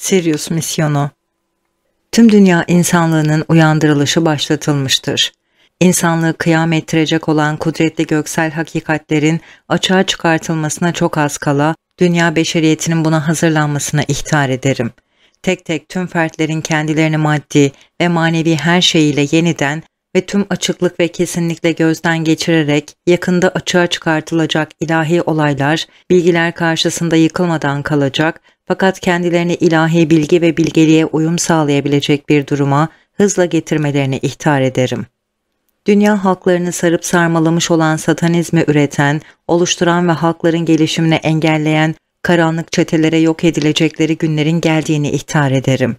Sirius misyonu. Tüm dünya insanlığının uyandırılışı başlatılmıştır. İnsanlığı kıyamettirecek olan kudretli göksel hakikatlerin açığa çıkartılmasına çok az kala, dünya beşeriyetinin buna hazırlanmasına ihtar ederim. Tek tek tüm fertlerin kendilerini maddi ve manevi her şeyiyle yeniden ve tüm açıklık ve kesinlikle gözden geçirerek yakında açığa çıkartılacak ilahi olaylar, bilgiler karşısında yıkılmadan kalacak fakat kendilerini ilahi bilgi ve bilgeliğe uyum sağlayabilecek bir duruma hızla getirmelerini ihtar ederim. Dünya halklarını sarıp sarmalamış olan satanizmi üreten, oluşturan ve halkların gelişimini engelleyen karanlık çetelere yok edilecekleri günlerin geldiğini ihtar ederim.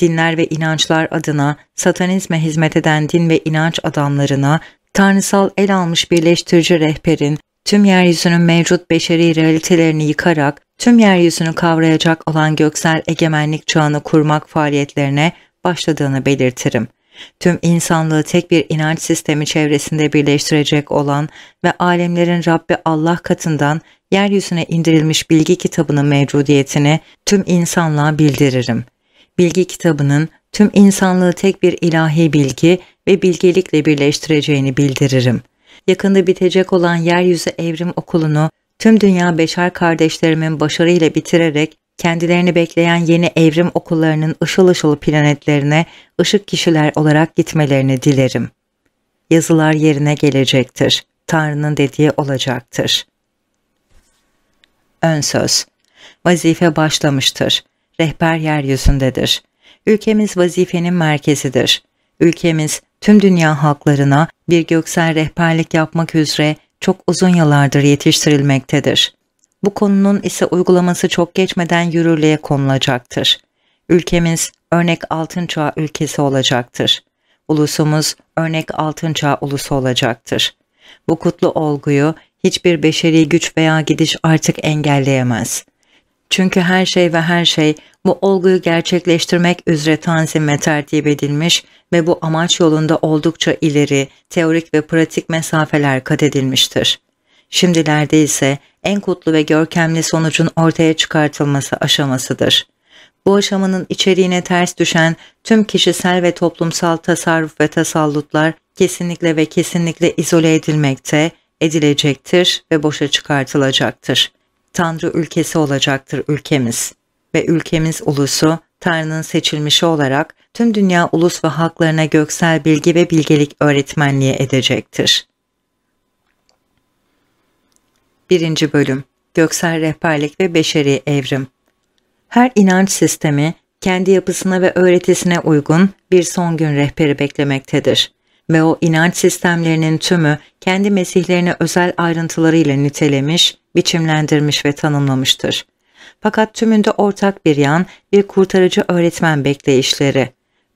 Dinler ve inançlar adına satanizme hizmet eden din ve inanç adamlarına tanrısal el almış birleştirici rehberin tüm yeryüzünün mevcut beşeri realitelerini yıkarak tüm yeryüzünü kavrayacak olan göksel egemenlik çağını kurmak faaliyetlerine başladığını belirtirim. Tüm insanlığı tek bir inanç sistemi çevresinde birleştirecek olan ve alemlerin Rabbi Allah katından yeryüzüne indirilmiş bilgi kitabının mevcudiyetini tüm insanlığa bildiririm. Bilgi kitabının tüm insanlığı tek bir ilahi bilgi ve bilgelikle birleştireceğini bildiririm.'' yakında bitecek olan Yeryüzü Evrim Okulu'nu tüm dünya beşer kardeşlerimin başarıyla bitirerek kendilerini bekleyen yeni evrim okullarının ışıl ışıl planetlerine ışık kişiler olarak gitmelerini dilerim. Yazılar yerine gelecektir. Tanrı'nın dediği olacaktır. Ön söz. Vazife başlamıştır. Rehber yeryüzündedir. Ülkemiz vazifenin merkezidir. Ülkemiz tüm dünya halklarına bir göksel rehberlik yapmak üzere çok uzun yıllardır yetiştirilmektedir. Bu konunun ise uygulaması çok geçmeden yürürlüğe konulacaktır. Ülkemiz örnek altın çağ ülkesi olacaktır. Ulusumuz örnek altın çağ ulusu olacaktır. Bu kutlu olguyu hiçbir beşeri güç veya gidiş artık engelleyemez. Çünkü her şey ve her şey bu olguyu gerçekleştirmek üzere tanzim ve tertip edilmiş ve bu amaç yolunda oldukça ileri teorik ve pratik mesafeler kat edilmiştir. Şimdilerde ise en kutlu ve görkemli sonucun ortaya çıkartılması aşamasıdır. Bu aşamanın içeriğine ters düşen tüm kişisel ve toplumsal tasarruf ve tasallutlar kesinlikle ve kesinlikle izole edilmekte, edilecektir ve boşa çıkartılacaktır. Tanrı ülkesi olacaktır ülkemiz ve ülkemiz ulusu Tanrı'nın seçilmişi olarak tüm dünya ulus ve halklarına göksel bilgi ve bilgelik öğretmenliği edecektir. 1. Bölüm Göksel Rehberlik ve Beşeri Evrim Her inanç sistemi kendi yapısına ve öğretisine uygun bir son gün rehberi beklemektedir ve o inanç sistemlerinin tümü kendi mesihlerine özel ayrıntılarıyla nitelemiş biçimlendirmiş ve tanımlamıştır. Fakat tümünde ortak bir yan bir kurtarıcı öğretmen bekleyişleri.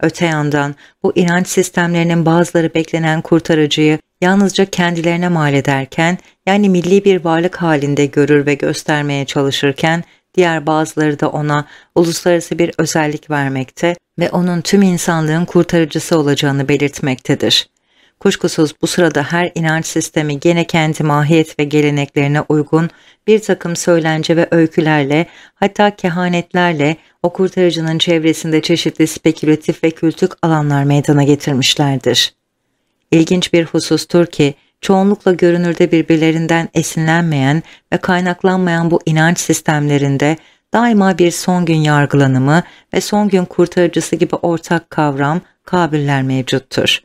Öte yandan bu inanç sistemlerinin bazıları beklenen kurtarıcıyı yalnızca kendilerine mal ederken yani milli bir varlık halinde görür ve göstermeye çalışırken diğer bazıları da ona uluslararası bir özellik vermekte ve onun tüm insanlığın kurtarıcısı olacağını belirtmektedir. Kuşkusuz bu sırada her inanç sistemi gene kendi mahiyet ve geleneklerine uygun bir takım söylence ve öykülerle hatta kehanetlerle o kurtarıcının çevresinde çeşitli spekülatif ve kültük alanlar meydana getirmişlerdir. İlginç bir husustur ki çoğunlukla görünürde birbirlerinden esinlenmeyen ve kaynaklanmayan bu inanç sistemlerinde daima bir son gün yargılanımı ve son gün kurtarıcısı gibi ortak kavram, kabiller mevcuttur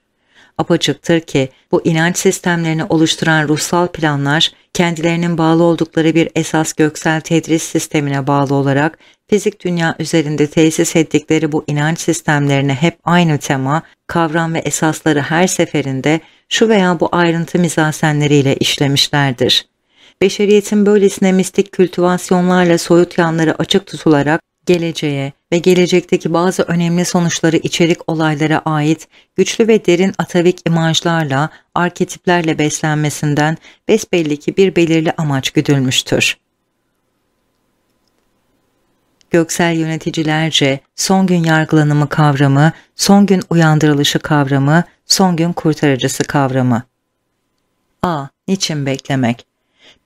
apaçıktır ki bu inanç sistemlerini oluşturan ruhsal planlar kendilerinin bağlı oldukları bir esas göksel tedris sistemine bağlı olarak fizik dünya üzerinde tesis ettikleri bu inanç sistemlerine hep aynı tema, kavram ve esasları her seferinde şu veya bu ayrıntı mizasenleriyle işlemişlerdir. Beşeriyetin böylesine mistik kültüvasyonlarla soyut yanları açık tutularak geleceğe, ve gelecekteki bazı önemli sonuçları içerik olaylara ait güçlü ve derin atavik imajlarla, arketiplerle beslenmesinden besbelli ki bir belirli amaç güdülmüştür. Göksel yöneticilerce son gün yargılanımı kavramı, son gün uyandırılışı kavramı, son gün kurtarıcısı kavramı. A. Niçin beklemek?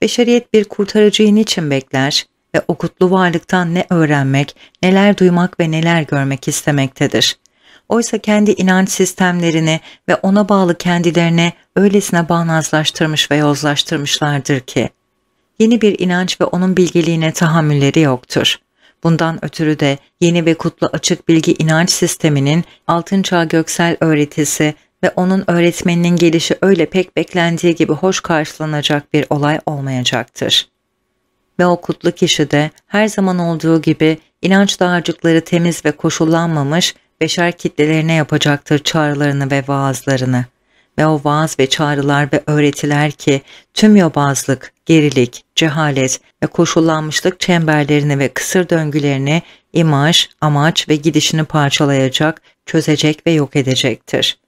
Beşeriyet bir kurtarıcıyı niçin bekler? ve okutlu varlıktan ne öğrenmek, neler duymak ve neler görmek istemektedir. Oysa kendi inanç sistemlerini ve ona bağlı kendilerine öylesine bağnazlaştırmış ve yozlaştırmışlardır ki, yeni bir inanç ve onun bilgeliğine tahammülleri yoktur. Bundan ötürü de yeni ve kutlu açık bilgi inanç sisteminin altın çağ göksel öğretisi ve onun öğretmeninin gelişi öyle pek beklendiği gibi hoş karşılanacak bir olay olmayacaktır ve o kutlu kişi de her zaman olduğu gibi inanç dağarcıkları temiz ve koşullanmamış beşer kitlelerine yapacaktır çağrılarını ve vaazlarını. Ve o vaaz ve çağrılar ve öğretiler ki tüm yobazlık, gerilik, cehalet ve koşullanmışlık çemberlerini ve kısır döngülerini imaj, amaç ve gidişini parçalayacak, çözecek ve yok edecektir.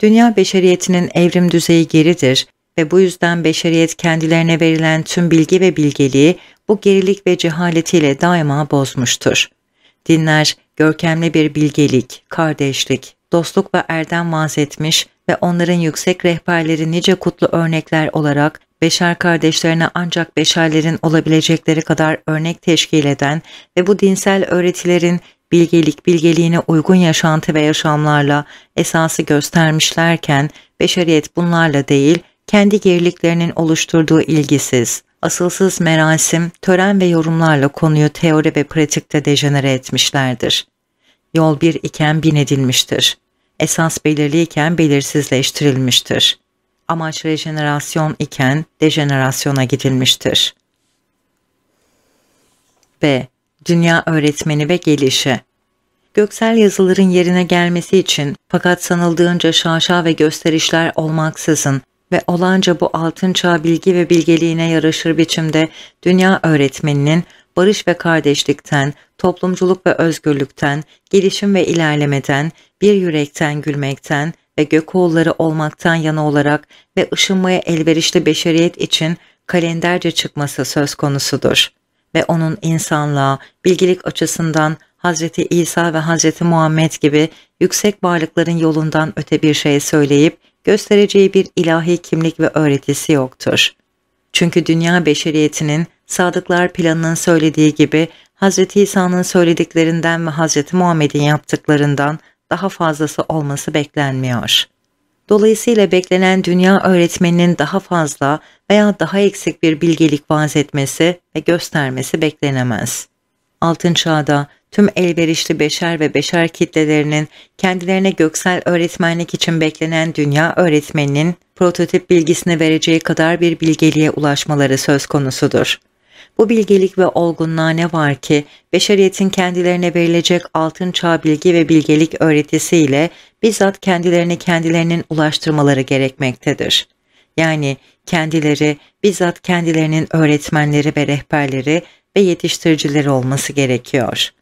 Dünya beşeriyetinin evrim düzeyi geridir ve bu yüzden beşeriyet kendilerine verilen tüm bilgi ve bilgeliği bu gerilik ve cehaletiyle daima bozmuştur. Dinler görkemli bir bilgelik, kardeşlik, dostluk ve erdem vazetmiş ve onların yüksek rehberleri nice kutlu örnekler olarak beşer kardeşlerine ancak beşerlerin olabilecekleri kadar örnek teşkil eden ve bu dinsel öğretilerin bilgelik bilgeliğine uygun yaşantı ve yaşamlarla esası göstermişlerken beşeriyet bunlarla değil kendi geriliklerinin oluşturduğu ilgisiz, asılsız merasim, tören ve yorumlarla konuyu teori ve pratikte dejenere etmişlerdir. Yol bir iken bin edilmiştir. Esas belirliyken belirsizleştirilmiştir. Amaç rejenerasyon iken dejenerasyona gidilmiştir. B. Dünya öğretmeni ve gelişi Göksel yazıların yerine gelmesi için fakat sanıldığınca şaşa ve gösterişler olmaksızın ve olanca bu altın çağ bilgi ve bilgeliğine yaraşır biçimde dünya öğretmeninin barış ve kardeşlikten, toplumculuk ve özgürlükten, gelişim ve ilerlemeden, bir yürekten gülmekten ve gökoğulları olmaktan yana olarak ve ışınmaya elverişli beşeriyet için kalenderce çıkması söz konusudur. Ve onun insanlığa, bilgilik açısından Hz. İsa ve Hz. Muhammed gibi yüksek varlıkların yolundan öte bir şey söyleyip göstereceği bir ilahi kimlik ve öğretisi yoktur. Çünkü dünya beşeriyetinin sadıklar planının söylediği gibi Hz. İsa'nın söylediklerinden ve Hz. Muhammed'in yaptıklarından daha fazlası olması beklenmiyor. Dolayısıyla beklenen dünya öğretmeninin daha fazla veya daha eksik bir bilgelik vaaz etmesi ve göstermesi beklenemez. Altın çağda tüm elverişli beşer ve beşer kitlelerinin kendilerine göksel öğretmenlik için beklenen dünya öğretmeninin prototip bilgisini vereceği kadar bir bilgeliğe ulaşmaları söz konusudur. Bu bilgelik ve olgunluğa ne var ki beşeriyetin kendilerine verilecek altın çağ bilgi ve bilgelik öğretisiyle bizzat kendilerini kendilerinin ulaştırmaları gerekmektedir. Yani kendileri bizzat kendilerinin öğretmenleri ve rehberleri ve yetiştiricileri olması gerekiyor.''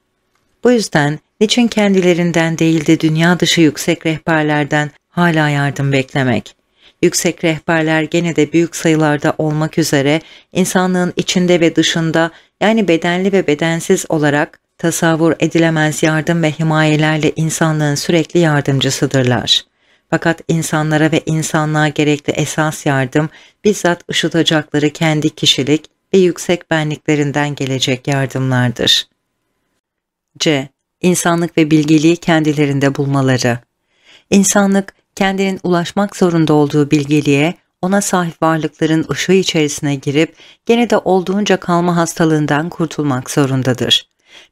Bu yüzden niçin kendilerinden değil de dünya dışı yüksek rehberlerden hala yardım beklemek? Yüksek rehberler gene de büyük sayılarda olmak üzere insanlığın içinde ve dışında yani bedenli ve bedensiz olarak tasavvur edilemez yardım ve himayelerle insanlığın sürekli yardımcısıdırlar. Fakat insanlara ve insanlığa gerekli esas yardım bizzat ışıtacakları kendi kişilik ve yüksek benliklerinden gelecek yardımlardır. C. İnsanlık ve bilgeliği kendilerinde bulmaları. İnsanlık, kendinin ulaşmak zorunda olduğu bilgeliğe, ona sahip varlıkların ışığı içerisine girip gene de olduğunca kalma hastalığından kurtulmak zorundadır.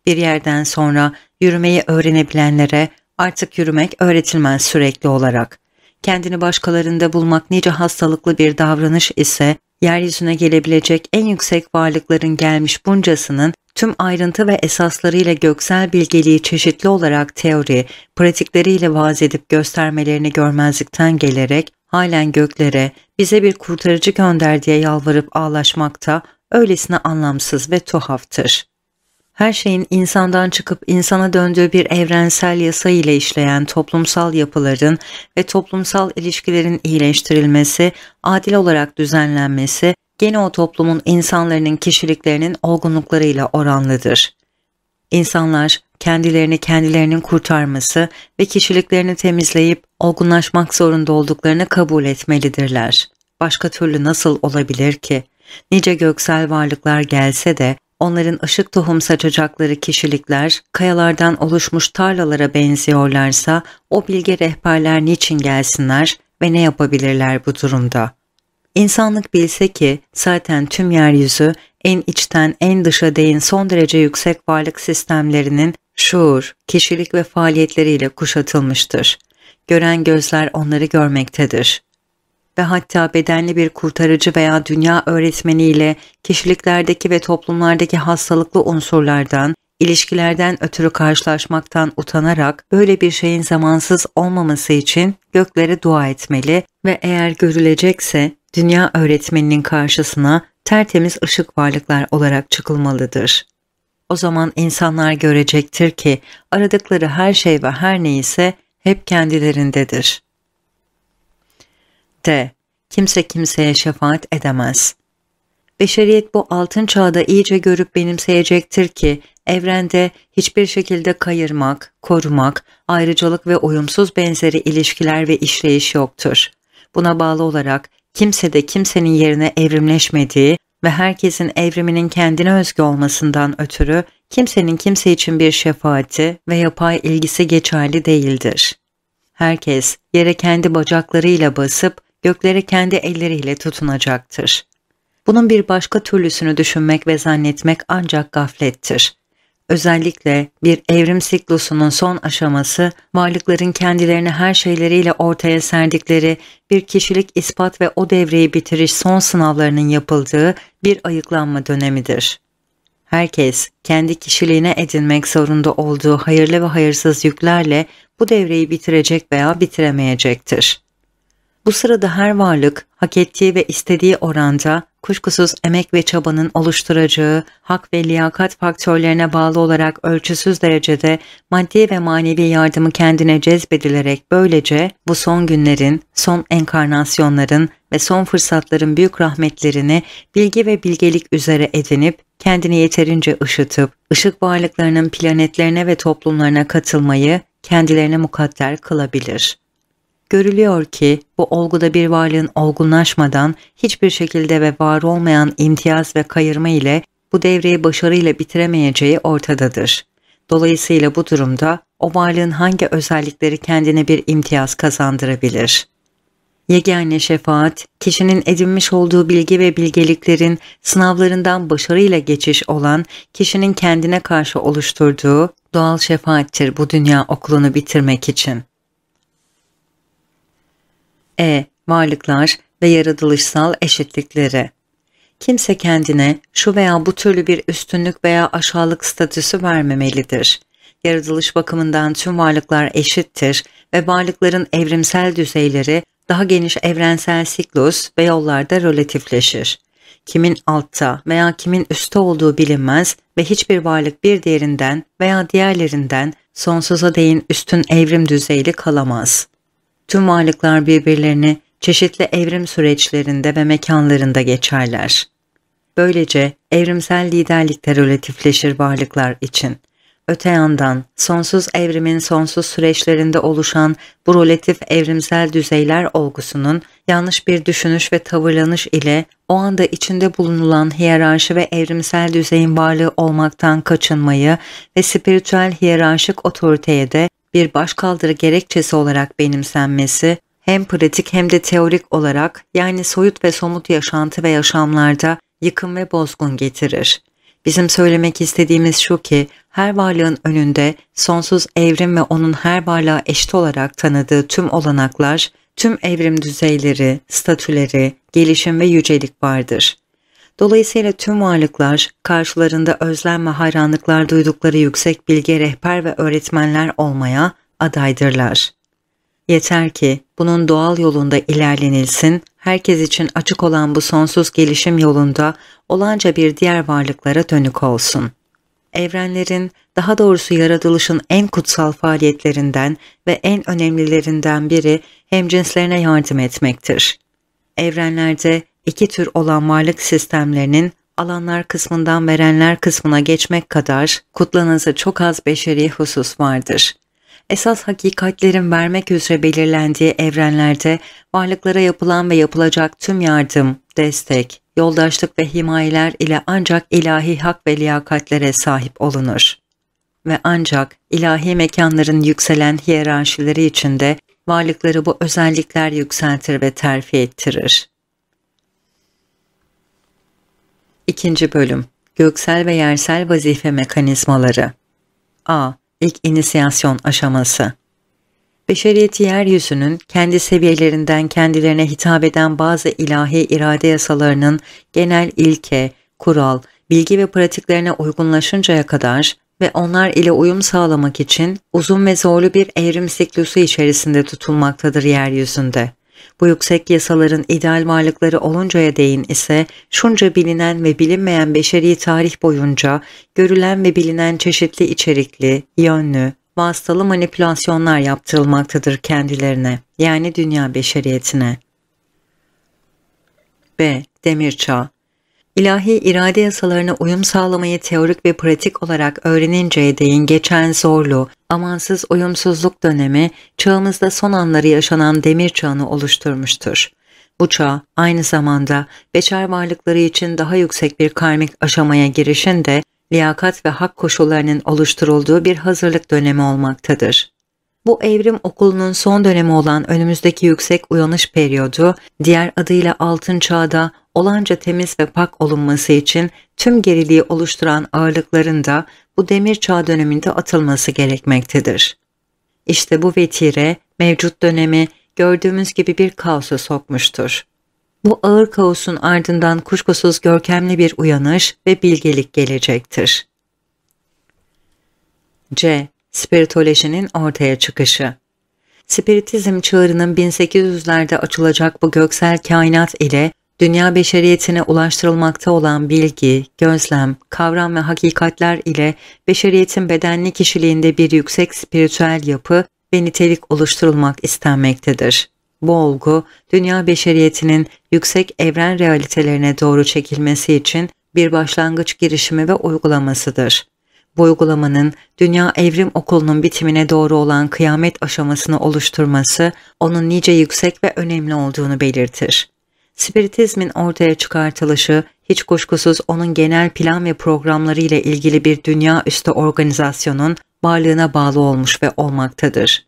Bir yerden sonra yürümeyi öğrenebilenlere artık yürümek öğretilmez sürekli olarak. Kendini başkalarında bulmak nice hastalıklı bir davranış ise yeryüzüne gelebilecek en yüksek varlıkların gelmiş buncasının tüm ayrıntı ve esaslarıyla göksel bilgeliği çeşitli olarak teori, pratikleriyle vaaz edip göstermelerini görmezlikten gelerek halen göklere bize bir kurtarıcı gönder diye yalvarıp ağlaşmakta öylesine anlamsız ve tuhaftır her şeyin insandan çıkıp insana döndüğü bir evrensel yasa ile işleyen toplumsal yapıların ve toplumsal ilişkilerin iyileştirilmesi, adil olarak düzenlenmesi, gene o toplumun insanların kişiliklerinin olgunluklarıyla oranlıdır. İnsanlar kendilerini kendilerinin kurtarması ve kişiliklerini temizleyip olgunlaşmak zorunda olduklarını kabul etmelidirler. Başka türlü nasıl olabilir ki? Nice göksel varlıklar gelse de Onların ışık tohum saçacakları kişilikler kayalardan oluşmuş tarlalara benziyorlarsa o bilge rehberler niçin gelsinler ve ne yapabilirler bu durumda? İnsanlık bilse ki zaten tüm yeryüzü en içten en dışa değin son derece yüksek varlık sistemlerinin şuur, kişilik ve faaliyetleriyle kuşatılmıştır. Gören gözler onları görmektedir ve hatta bedenli bir kurtarıcı veya dünya öğretmeniyle kişiliklerdeki ve toplumlardaki hastalıklı unsurlardan, ilişkilerden ötürü karşılaşmaktan utanarak böyle bir şeyin zamansız olmaması için göklere dua etmeli ve eğer görülecekse dünya öğretmeninin karşısına tertemiz ışık varlıklar olarak çıkılmalıdır. O zaman insanlar görecektir ki aradıkları her şey ve her neyse hep kendilerindedir elbette. Kimse kimseye şefaat edemez. Beşeriyet bu altın çağda iyice görüp benimseyecektir ki evrende hiçbir şekilde kayırmak, korumak, ayrıcalık ve uyumsuz benzeri ilişkiler ve işleyiş yoktur. Buna bağlı olarak kimse de kimsenin yerine evrimleşmediği ve herkesin evriminin kendine özgü olmasından ötürü kimsenin kimse için bir şefaati ve yapay ilgisi geçerli değildir. Herkes yere kendi bacaklarıyla basıp göklere kendi elleriyle tutunacaktır. Bunun bir başka türlüsünü düşünmek ve zannetmek ancak gaflettir. Özellikle bir evrim siklusunun son aşaması varlıkların kendilerini her şeyleriyle ortaya serdikleri bir kişilik ispat ve o devreyi bitiriş son sınavlarının yapıldığı bir ayıklanma dönemidir. Herkes kendi kişiliğine edinmek zorunda olduğu hayırlı ve hayırsız yüklerle bu devreyi bitirecek veya bitiremeyecektir. Bu sırada her varlık hak ettiği ve istediği oranda kuşkusuz emek ve çabanın oluşturacağı hak ve liyakat faktörlerine bağlı olarak ölçüsüz derecede maddi ve manevi yardımı kendine cezbedilerek böylece bu son günlerin, son enkarnasyonların ve son fırsatların büyük rahmetlerini bilgi ve bilgelik üzere edinip kendini yeterince ışıtıp, ışık varlıklarının planetlerine ve toplumlarına katılmayı kendilerine mukadder kılabilir.'' Görülüyor ki bu olguda bir varlığın olgunlaşmadan hiçbir şekilde ve var olmayan imtiyaz ve kayırma ile bu devreyi başarıyla bitiremeyeceği ortadadır. Dolayısıyla bu durumda o varlığın hangi özellikleri kendine bir imtiyaz kazandırabilir? Yegane şefaat, kişinin edinmiş olduğu bilgi ve bilgeliklerin sınavlarından başarıyla geçiş olan kişinin kendine karşı oluşturduğu doğal şefaattir bu dünya okulunu bitirmek için. E. Varlıklar ve yaratılışsal eşitlikleri Kimse kendine şu veya bu türlü bir üstünlük veya aşağılık statüsü vermemelidir. Yaratılış bakımından tüm varlıklar eşittir ve varlıkların evrimsel düzeyleri daha geniş evrensel siklus ve yollarda relatifleşir. Kimin altta veya kimin üstte olduğu bilinmez ve hiçbir varlık bir diğerinden veya diğerlerinden sonsuza değin üstün evrim düzeyli kalamaz. Tüm varlıklar birbirlerini çeşitli evrim süreçlerinde ve mekanlarında geçerler. Böylece evrimsel liderlikler relatifleşir varlıklar için. Öte yandan sonsuz evrimin sonsuz süreçlerinde oluşan bu relatif evrimsel düzeyler olgusunun yanlış bir düşünüş ve tavırlanış ile o anda içinde bulunulan hiyerarşi ve evrimsel düzeyin varlığı olmaktan kaçınmayı ve spiritüel hiyerarşik otoriteye de bir başkaldırı gerekçesi olarak benimsenmesi, hem pratik hem de teorik olarak yani soyut ve somut yaşantı ve yaşamlarda yıkım ve bozgun getirir. Bizim söylemek istediğimiz şu ki her varlığın önünde sonsuz evrim ve onun her varlığa eşit olarak tanıdığı tüm olanaklar, tüm evrim düzeyleri, statüleri, gelişim ve yücelik vardır. Dolayısıyla tüm varlıklar karşılarında özlem ve hayranlıklar duydukları yüksek bilge rehber ve öğretmenler olmaya adaydırlar. Yeter ki bunun doğal yolunda ilerlenilsin, herkes için açık olan bu sonsuz gelişim yolunda olanca bir diğer varlıklara dönük olsun. Evrenlerin, daha doğrusu yaratılışın en kutsal faaliyetlerinden ve en önemlilerinden biri hemcinslerine yardım etmektir. Evrenlerde iki tür olan varlık sistemlerinin alanlar kısmından verenler kısmına geçmek kadar kutlanası çok az beşeri husus vardır. Esas hakikatlerin vermek üzere belirlendiği evrenlerde varlıklara yapılan ve yapılacak tüm yardım, destek, yoldaşlık ve himayeler ile ancak ilahi hak ve liyakatlere sahip olunur. Ve ancak ilahi mekanların yükselen hiyerarşileri içinde varlıkları bu özellikler yükseltir ve terfi ettirir. 2. Bölüm Göksel ve Yersel Vazife Mekanizmaları A. İlk inisiyasyon aşaması Beşeriyeti yeryüzünün kendi seviyelerinden kendilerine hitap eden bazı ilahi irade yasalarının genel ilke, kural, bilgi ve pratiklerine uygunlaşıncaya kadar ve onlar ile uyum sağlamak için uzun ve zorlu bir evrim siklusu içerisinde tutulmaktadır yeryüzünde. Bu yüksek yasaların ideal varlıkları oluncaya değin ise şunca bilinen ve bilinmeyen beşeri tarih boyunca görülen ve bilinen çeşitli içerikli, yönlü, vasıtalı manipülasyonlar yaptırılmaktadır kendilerine yani dünya beşeriyetine. B. Demirçağ İlahi irade yasalarına uyum sağlamayı teorik ve pratik olarak öğreninceye değin geçen zorlu, amansız uyumsuzluk dönemi çağımızda son anları yaşanan demir çağını oluşturmuştur. Bu çağ aynı zamanda beşer varlıkları için daha yüksek bir karmik aşamaya girişinde liyakat ve hak koşullarının oluşturulduğu bir hazırlık dönemi olmaktadır. Bu evrim okulunun son dönemi olan önümüzdeki yüksek uyanış periyodu, diğer adıyla altın çağda olanca temiz ve pak olunması için tüm geriliği oluşturan ağırlıkların da bu demir çağ döneminde atılması gerekmektedir. İşte bu vetire mevcut dönemi gördüğümüz gibi bir kaosa sokmuştur. Bu ağır kaosun ardından kuşkusuz görkemli bir uyanış ve bilgelik gelecektir. C spiritolojinin ortaya çıkışı. Spiritizm çağrının 1800'lerde açılacak bu göksel kainat ile dünya beşeriyetine ulaştırılmakta olan bilgi, gözlem, kavram ve hakikatler ile beşeriyetin bedenli kişiliğinde bir yüksek spiritüel yapı ve nitelik oluşturulmak istenmektedir. Bu olgu, dünya beşeriyetinin yüksek evren realitelerine doğru çekilmesi için bir başlangıç girişimi ve uygulamasıdır. Bu uygulamanın Dünya Evrim Okulu'nun bitimine doğru olan kıyamet aşamasını oluşturması onun nice yüksek ve önemli olduğunu belirtir. Spiritizmin ortaya çıkartılışı hiç kuşkusuz onun genel plan ve programları ile ilgili bir dünya üstü organizasyonun varlığına bağlı olmuş ve olmaktadır.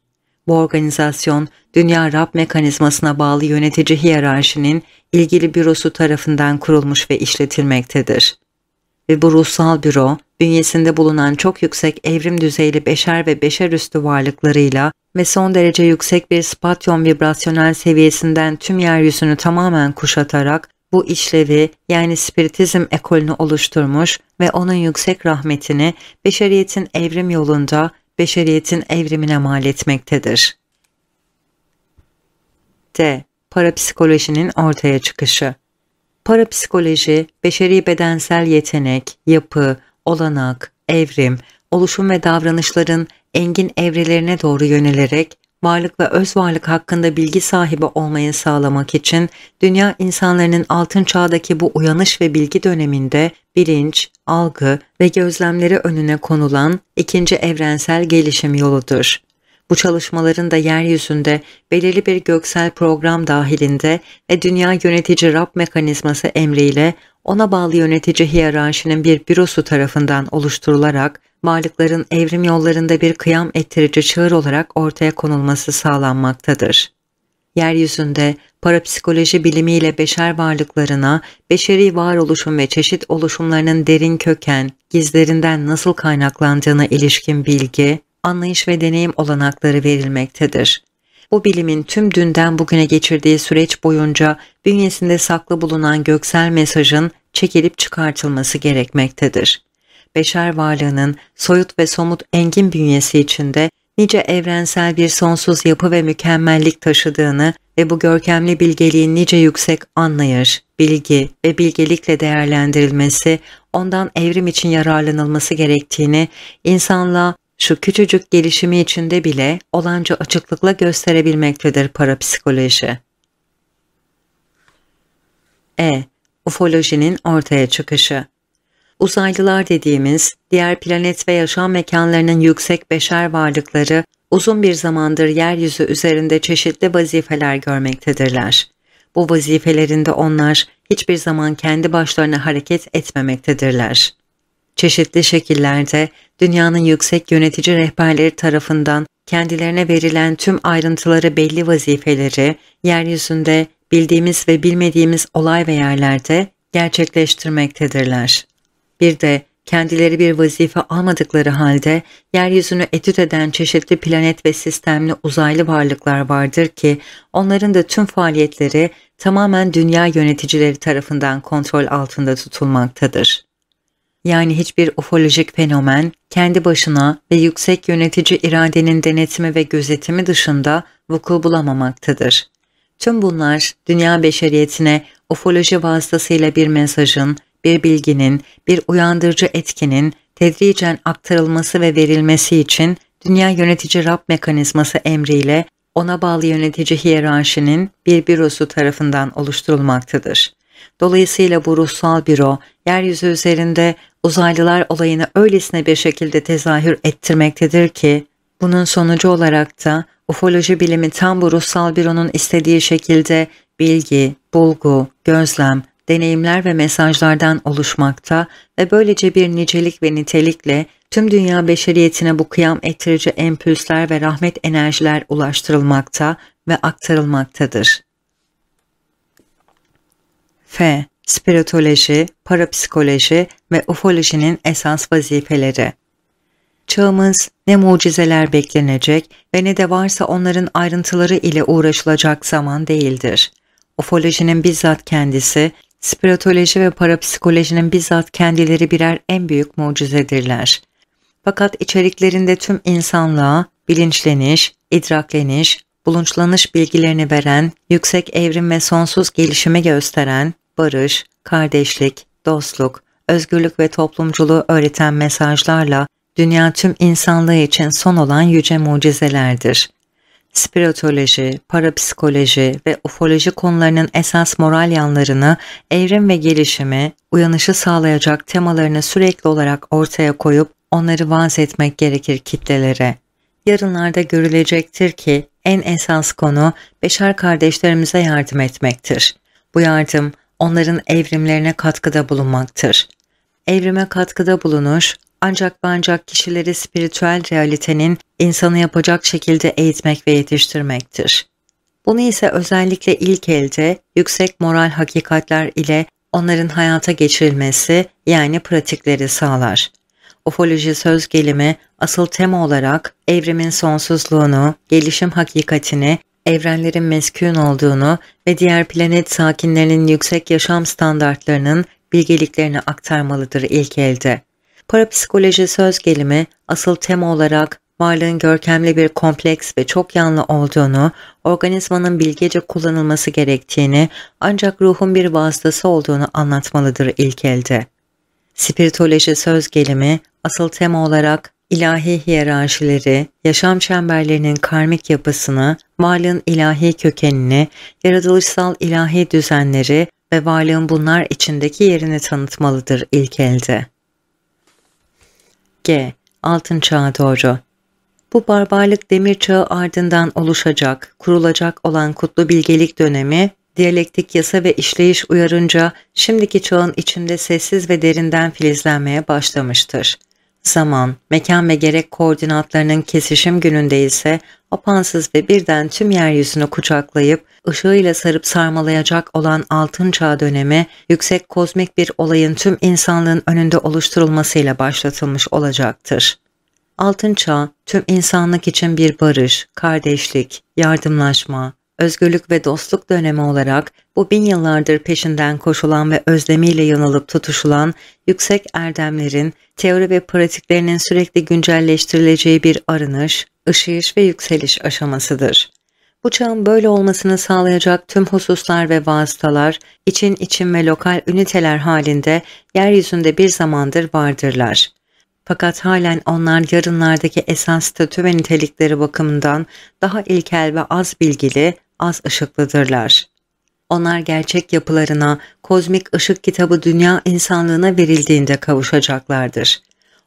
Bu organizasyon, Dünya Rab mekanizmasına bağlı yönetici hiyerarşinin ilgili bürosu tarafından kurulmuş ve işletilmektedir. Ve bu ruhsal büro, bünyesinde bulunan çok yüksek evrim düzeyli beşer ve beşer üstü varlıklarıyla ve son derece yüksek bir spatyon vibrasyonel seviyesinden tüm yeryüzünü tamamen kuşatarak bu işlevi yani spiritizm ekolünü oluşturmuş ve onun yüksek rahmetini beşeriyetin evrim yolunda beşeriyetin evrimine mal etmektedir. D. Parapsikolojinin ortaya çıkışı Parapsikoloji, beşeri bedensel yetenek, yapı, olanak, evrim, oluşum ve davranışların engin evrelerine doğru yönelerek varlık ve öz varlık hakkında bilgi sahibi olmayı sağlamak için dünya insanların altın çağdaki bu uyanış ve bilgi döneminde bilinç, algı ve gözlemleri önüne konulan ikinci evrensel gelişim yoludur. Bu çalışmaların da yeryüzünde belirli bir göksel program dahilinde ve dünya yönetici Rab mekanizması emriyle ona bağlı yönetici hiyerarşinin bir bürosu tarafından oluşturularak varlıkların evrim yollarında bir kıyam ettirici çığır olarak ortaya konulması sağlanmaktadır. Yeryüzünde parapsikoloji bilimiyle beşer varlıklarına, beşeri varoluşun ve çeşit oluşumlarının derin köken, gizlerinden nasıl kaynaklandığına ilişkin bilgi, anlayış ve deneyim olanakları verilmektedir. Bu bilimin tüm dünden bugüne geçirdiği süreç boyunca bünyesinde saklı bulunan göksel mesajın çekilip çıkartılması gerekmektedir. Beşer varlığının soyut ve somut engin bünyesi içinde nice evrensel bir sonsuz yapı ve mükemmellik taşıdığını ve bu görkemli bilgeliğin nice yüksek anlayış, bilgi ve bilgelikle değerlendirilmesi, ondan evrim için yararlanılması gerektiğini, insanla şu küçücük gelişimi içinde bile olanca açıklıkla gösterebilmektedir parapsikoloji. E. Ufolojinin ortaya çıkışı Uzaylılar dediğimiz, diğer planet ve yaşam mekanlarının yüksek beşer varlıkları uzun bir zamandır yeryüzü üzerinde çeşitli vazifeler görmektedirler. Bu vazifelerinde onlar hiçbir zaman kendi başlarına hareket etmemektedirler çeşitli şekillerde dünyanın yüksek yönetici rehberleri tarafından kendilerine verilen tüm ayrıntıları belli vazifeleri yeryüzünde bildiğimiz ve bilmediğimiz olay ve yerlerde gerçekleştirmektedirler. Bir de kendileri bir vazife almadıkları halde yeryüzünü etüt eden çeşitli planet ve sistemli uzaylı varlıklar vardır ki onların da tüm faaliyetleri tamamen dünya yöneticileri tarafından kontrol altında tutulmaktadır yani hiçbir ufolojik fenomen kendi başına ve yüksek yönetici iradenin denetimi ve gözetimi dışında vuku bulamamaktadır. Tüm bunlar dünya beşeriyetine ufoloji vasıtasıyla bir mesajın, bir bilginin, bir uyandırıcı etkinin tedricen aktarılması ve verilmesi için dünya yönetici Rab mekanizması emriyle ona bağlı yönetici hiyerarşinin bir bürosu tarafından oluşturulmaktadır. Dolayısıyla bu ruhsal büro, yeryüzü üzerinde uzaylılar olayını öylesine bir şekilde tezahür ettirmektedir ki, bunun sonucu olarak da ufoloji bilimi tam bu ruhsal büronun istediği şekilde bilgi, bulgu, gözlem, deneyimler ve mesajlardan oluşmakta ve böylece bir nicelik ve nitelikle tüm dünya beşeriyetine bu kıyam ettirici empülsler ve rahmet enerjiler ulaştırılmakta ve aktarılmaktadır. F. Spiritoloji, parapsikoloji ve ufolojinin esas vazifeleri. Çağımız ne mucizeler beklenecek ve ne de varsa onların ayrıntıları ile uğraşılacak zaman değildir. Ufolojinin bizzat kendisi, spiritoloji ve parapsikolojinin bizzat kendileri birer en büyük mucizedirler. Fakat içeriklerinde tüm insanlığa bilinçleniş, idrakleniş, bulunçlanış bilgilerini veren, yüksek evrim ve sonsuz gelişimi gösteren, barış, kardeşlik, dostluk, özgürlük ve toplumculuğu öğreten mesajlarla dünya tüm insanlığı için son olan yüce mucizelerdir. Spiritoloji, parapsikoloji ve ufoloji konularının esas moral yanlarını, evrim ve gelişimi, uyanışı sağlayacak temalarını sürekli olarak ortaya koyup onları vaz etmek gerekir kitlelere. Yarınlarda görülecektir ki en esas konu beşer kardeşlerimize yardım etmektir. Bu yardım onların evrimlerine katkıda bulunmaktır. Evrime katkıda bulunur, ancak ve ancak kişileri spiritüel realitenin insanı yapacak şekilde eğitmek ve yetiştirmektir. Bunu ise özellikle ilk elde yüksek moral hakikatler ile onların hayata geçirilmesi yani pratikleri sağlar. Ufoloji söz gelimi asıl tema olarak evrimin sonsuzluğunu, gelişim hakikatini evrenlerin meskun olduğunu ve diğer planet sakinlerinin yüksek yaşam standartlarının bilgeliklerini aktarmalıdır ilk elde. Parapsikoloji söz gelimi asıl tema olarak varlığın görkemli bir kompleks ve çok yanlı olduğunu, organizmanın bilgece kullanılması gerektiğini ancak ruhun bir vasıtası olduğunu anlatmalıdır ilk elde. Spiritoloji söz gelimi asıl tema olarak ilahi hiyerarşileri, yaşam çemberlerinin karmik yapısını, varlığın ilahi kökenini, yaratılışsal ilahi düzenleri ve varlığın bunlar içindeki yerini tanıtmalıdır ilk elde. G. Altın Çağa Doğru bu barbarlık demir çağı ardından oluşacak, kurulacak olan kutlu bilgelik dönemi, diyalektik yasa ve işleyiş uyarınca şimdiki çağın içinde sessiz ve derinden filizlenmeye başlamıştır. Zaman, mekan ve gerek koordinatlarının kesişim gününde ise apansız ve birden tüm yeryüzünü kucaklayıp ışığıyla sarıp sarmalayacak olan altın çağ dönemi yüksek kozmik bir olayın tüm insanlığın önünde oluşturulmasıyla başlatılmış olacaktır. Altın çağ tüm insanlık için bir barış, kardeşlik, yardımlaşma, özgürlük ve dostluk dönemi olarak bu bin yıllardır peşinden koşulan ve özlemiyle yanılıp tutuşulan yüksek erdemlerin teori ve pratiklerinin sürekli güncelleştirileceği bir arınış, ışıyış ve yükseliş aşamasıdır. Bu çağın böyle olmasını sağlayacak tüm hususlar ve vasıtalar için için ve lokal üniteler halinde yeryüzünde bir zamandır vardırlar. Fakat halen onlar yarınlardaki esas statü ve nitelikleri bakımından daha ilkel ve az bilgili, az ışıklıdırlar. Onlar gerçek yapılarına, kozmik ışık kitabı dünya insanlığına verildiğinde kavuşacaklardır.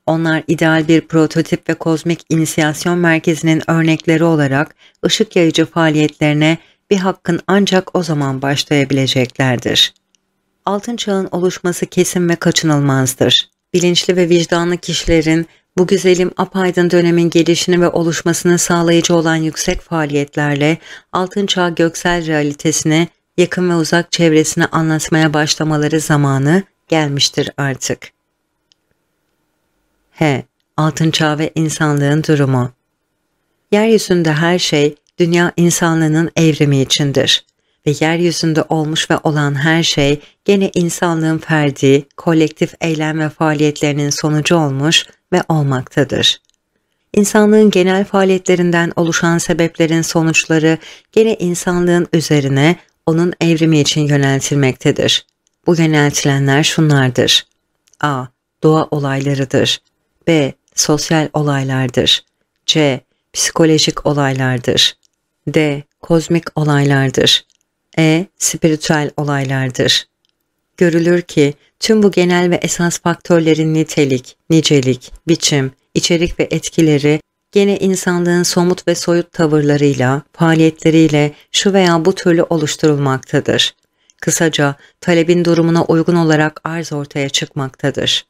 Onlar ideal bir prototip ve kozmik inisiyasyon merkezinin örnekleri olarak ışık yayıcı faaliyetlerine bir hakkın ancak o zaman başlayabileceklerdir. Altın çağın oluşması kesin ve kaçınılmazdır. Bilinçli ve vicdanlı kişilerin bu güzelim apaydın dönemin gelişini ve oluşmasını sağlayıcı olan yüksek faaliyetlerle altın çağ göksel realitesini yakın ve uzak çevresini anlatmaya başlamaları zamanı gelmiştir artık. H. Altın Çağ ve insanlığın durumu Yeryüzünde her şey dünya insanlığının evrimi içindir ve yeryüzünde olmuş ve olan her şey gene insanlığın ferdi, kolektif eylem ve faaliyetlerinin sonucu olmuş ve olmaktadır. İnsanlığın genel faaliyetlerinden oluşan sebeplerin sonuçları gene insanlığın üzerine onun evrimi için yöneltilmektedir. Bu yöneltilenler şunlardır. A. Doğa olaylarıdır. B. Sosyal olaylardır. C. Psikolojik olaylardır. D. Kozmik olaylardır. E. Spiritüel olaylardır. Görülür ki Tüm bu genel ve esas faktörlerin nitelik, nicelik, biçim, içerik ve etkileri gene insanlığın somut ve soyut tavırlarıyla, faaliyetleriyle şu veya bu türlü oluşturulmaktadır. Kısaca talebin durumuna uygun olarak arz ortaya çıkmaktadır.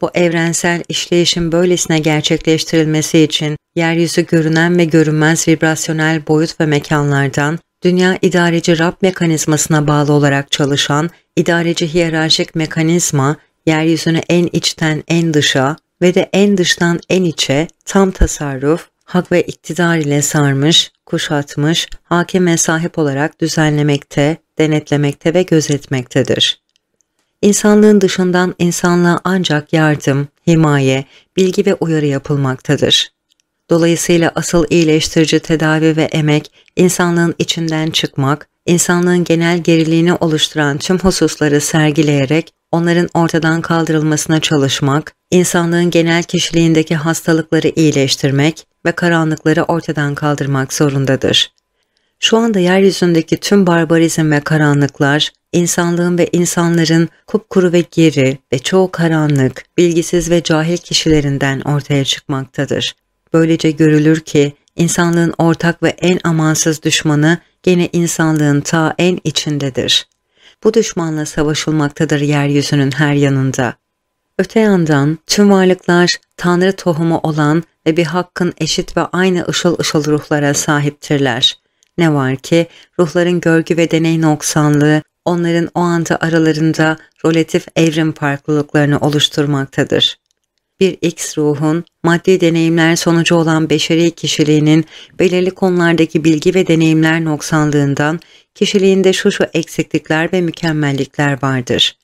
Bu evrensel işleyişin böylesine gerçekleştirilmesi için yeryüzü görünen ve görünmez vibrasyonel boyut ve mekanlardan dünya idareci Rab mekanizmasına bağlı olarak çalışan İdareci hiyerarşik mekanizma yeryüzünü en içten en dışa ve de en dıştan en içe tam tasarruf, hak ve iktidar ile sarmış, kuşatmış, hakime sahip olarak düzenlemekte, denetlemekte ve gözetmektedir. İnsanlığın dışından insanlığa ancak yardım, himaye, bilgi ve uyarı yapılmaktadır. Dolayısıyla asıl iyileştirici tedavi ve emek, insanlığın içinden çıkmak, insanlığın genel geriliğini oluşturan tüm hususları sergileyerek onların ortadan kaldırılmasına çalışmak, insanlığın genel kişiliğindeki hastalıkları iyileştirmek ve karanlıkları ortadan kaldırmak zorundadır. Şu anda yeryüzündeki tüm barbarizm ve karanlıklar, insanlığın ve insanların kupkuru ve geri ve çoğu karanlık, bilgisiz ve cahil kişilerinden ortaya çıkmaktadır. Böylece görülür ki insanlığın ortak ve en amansız düşmanı gene insanlığın ta en içindedir. Bu düşmanla savaşılmaktadır yeryüzünün her yanında. Öte yandan tüm varlıklar Tanrı tohumu olan ve bir hakkın eşit ve aynı ışıl ışıl ruhlara sahiptirler. Ne var ki ruhların görgü ve deney noksanlığı onların o anda aralarında relatif evrim farklılıklarını oluşturmaktadır bir X ruhun maddi deneyimler sonucu olan beşeri kişiliğinin belirli konulardaki bilgi ve deneyimler noksanlığından kişiliğinde şu şu eksiklikler ve mükemmellikler vardır.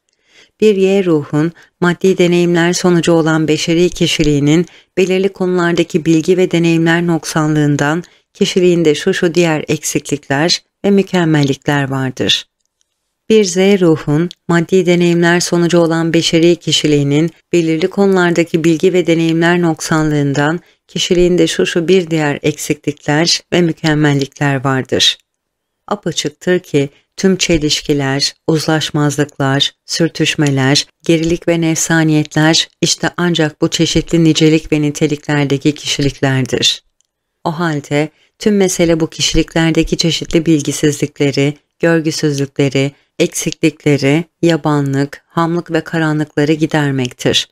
Bir Y ruhun maddi deneyimler sonucu olan beşeri kişiliğinin belirli konulardaki bilgi ve deneyimler noksanlığından kişiliğinde şu şu diğer eksiklikler ve mükemmellikler vardır. Bir Z ruhun, maddi deneyimler sonucu olan beşeri kişiliğinin belirli konulardaki bilgi ve deneyimler noksanlığından kişiliğinde şu şu bir diğer eksiklikler ve mükemmellikler vardır. Apaçıktır ki tüm çelişkiler, uzlaşmazlıklar, sürtüşmeler, gerilik ve nefsaniyetler işte ancak bu çeşitli nicelik ve niteliklerdeki kişiliklerdir. O halde tüm mesele bu kişiliklerdeki çeşitli bilgisizlikleri, görgüsüzlükleri, eksiklikleri, yabanlık, hamlık ve karanlıkları gidermektir.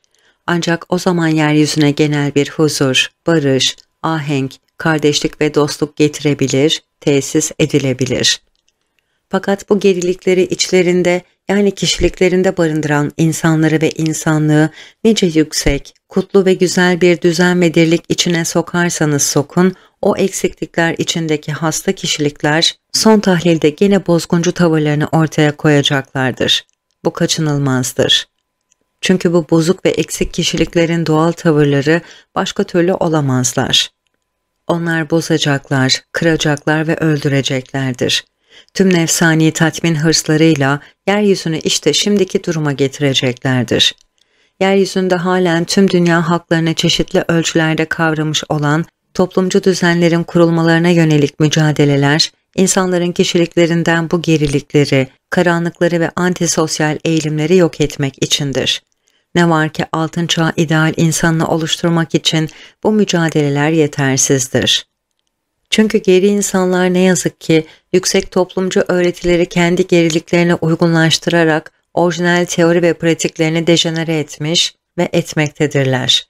Ancak o zaman yeryüzüne genel bir huzur, barış, ahenk, kardeşlik ve dostluk getirebilir, tesis edilebilir. Fakat bu gerilikleri içlerinde yani kişiliklerinde barındıran insanları ve insanlığı nice yüksek, kutlu ve güzel bir düzen ve dirlik içine sokarsanız sokun, o eksiklikler içindeki hasta kişilikler son tahlilde gene bozguncu tavırlarını ortaya koyacaklardır. Bu kaçınılmazdır. Çünkü bu bozuk ve eksik kişiliklerin doğal tavırları başka türlü olamazlar. Onlar bozacaklar, kıracaklar ve öldüreceklerdir. Tüm nefsani tatmin hırslarıyla yeryüzünü işte şimdiki duruma getireceklerdir.'' yeryüzünde halen tüm dünya haklarını çeşitli ölçülerde kavramış olan toplumcu düzenlerin kurulmalarına yönelik mücadeleler, insanların kişiliklerinden bu gerilikleri, karanlıkları ve antisosyal eğilimleri yok etmek içindir. Ne var ki altın çağ ideal insanını oluşturmak için bu mücadeleler yetersizdir. Çünkü geri insanlar ne yazık ki yüksek toplumcu öğretileri kendi geriliklerine uygunlaştırarak orijinal teori ve pratiklerini dejenere etmiş ve etmektedirler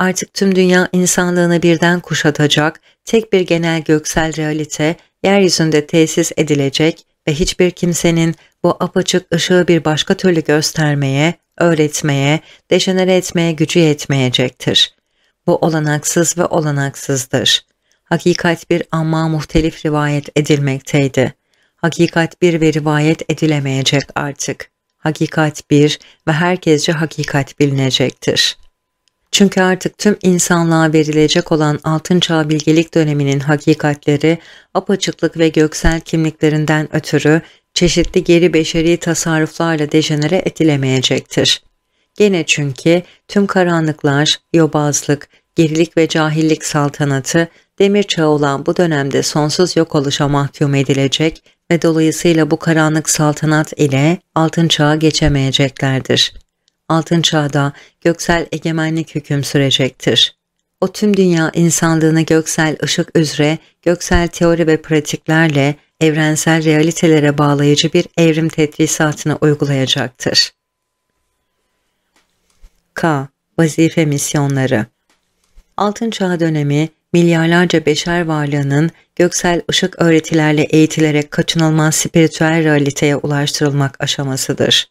artık tüm dünya insanlığını birden kuşatacak, tek bir genel göksel realite yeryüzünde tesis edilecek ve hiçbir kimsenin bu apaçık ışığı bir başka türlü göstermeye, öğretmeye, dejenere etmeye gücü yetmeyecektir. Bu olanaksız ve olanaksızdır. Hakikat bir ama muhtelif rivayet edilmekteydi. Hakikat bir ve rivayet edilemeyecek artık. Hakikat bir ve herkesce hakikat bilinecektir. Çünkü artık tüm insanlığa verilecek olan altın çağ bilgelik döneminin hakikatleri apaçıklık ve göksel kimliklerinden ötürü çeşitli geri beşeri tasarruflarla dejenere edilemeyecektir. Gene çünkü tüm karanlıklar, yobazlık, gerilik ve cahillik saltanatı demir çağı olan bu dönemde sonsuz yok oluşa mahkum edilecek ve dolayısıyla bu karanlık saltanat ile altın çağa geçemeyeceklerdir altın çağda göksel egemenlik hüküm sürecektir. O tüm dünya insanlığını göksel ışık üzere, göksel teori ve pratiklerle evrensel realitelere bağlayıcı bir evrim tetrisatını uygulayacaktır. K. Vazife misyonları Altın Çağ dönemi milyarlarca beşer varlığının göksel ışık öğretilerle eğitilerek kaçınılmaz spiritüel realiteye ulaştırılmak aşamasıdır.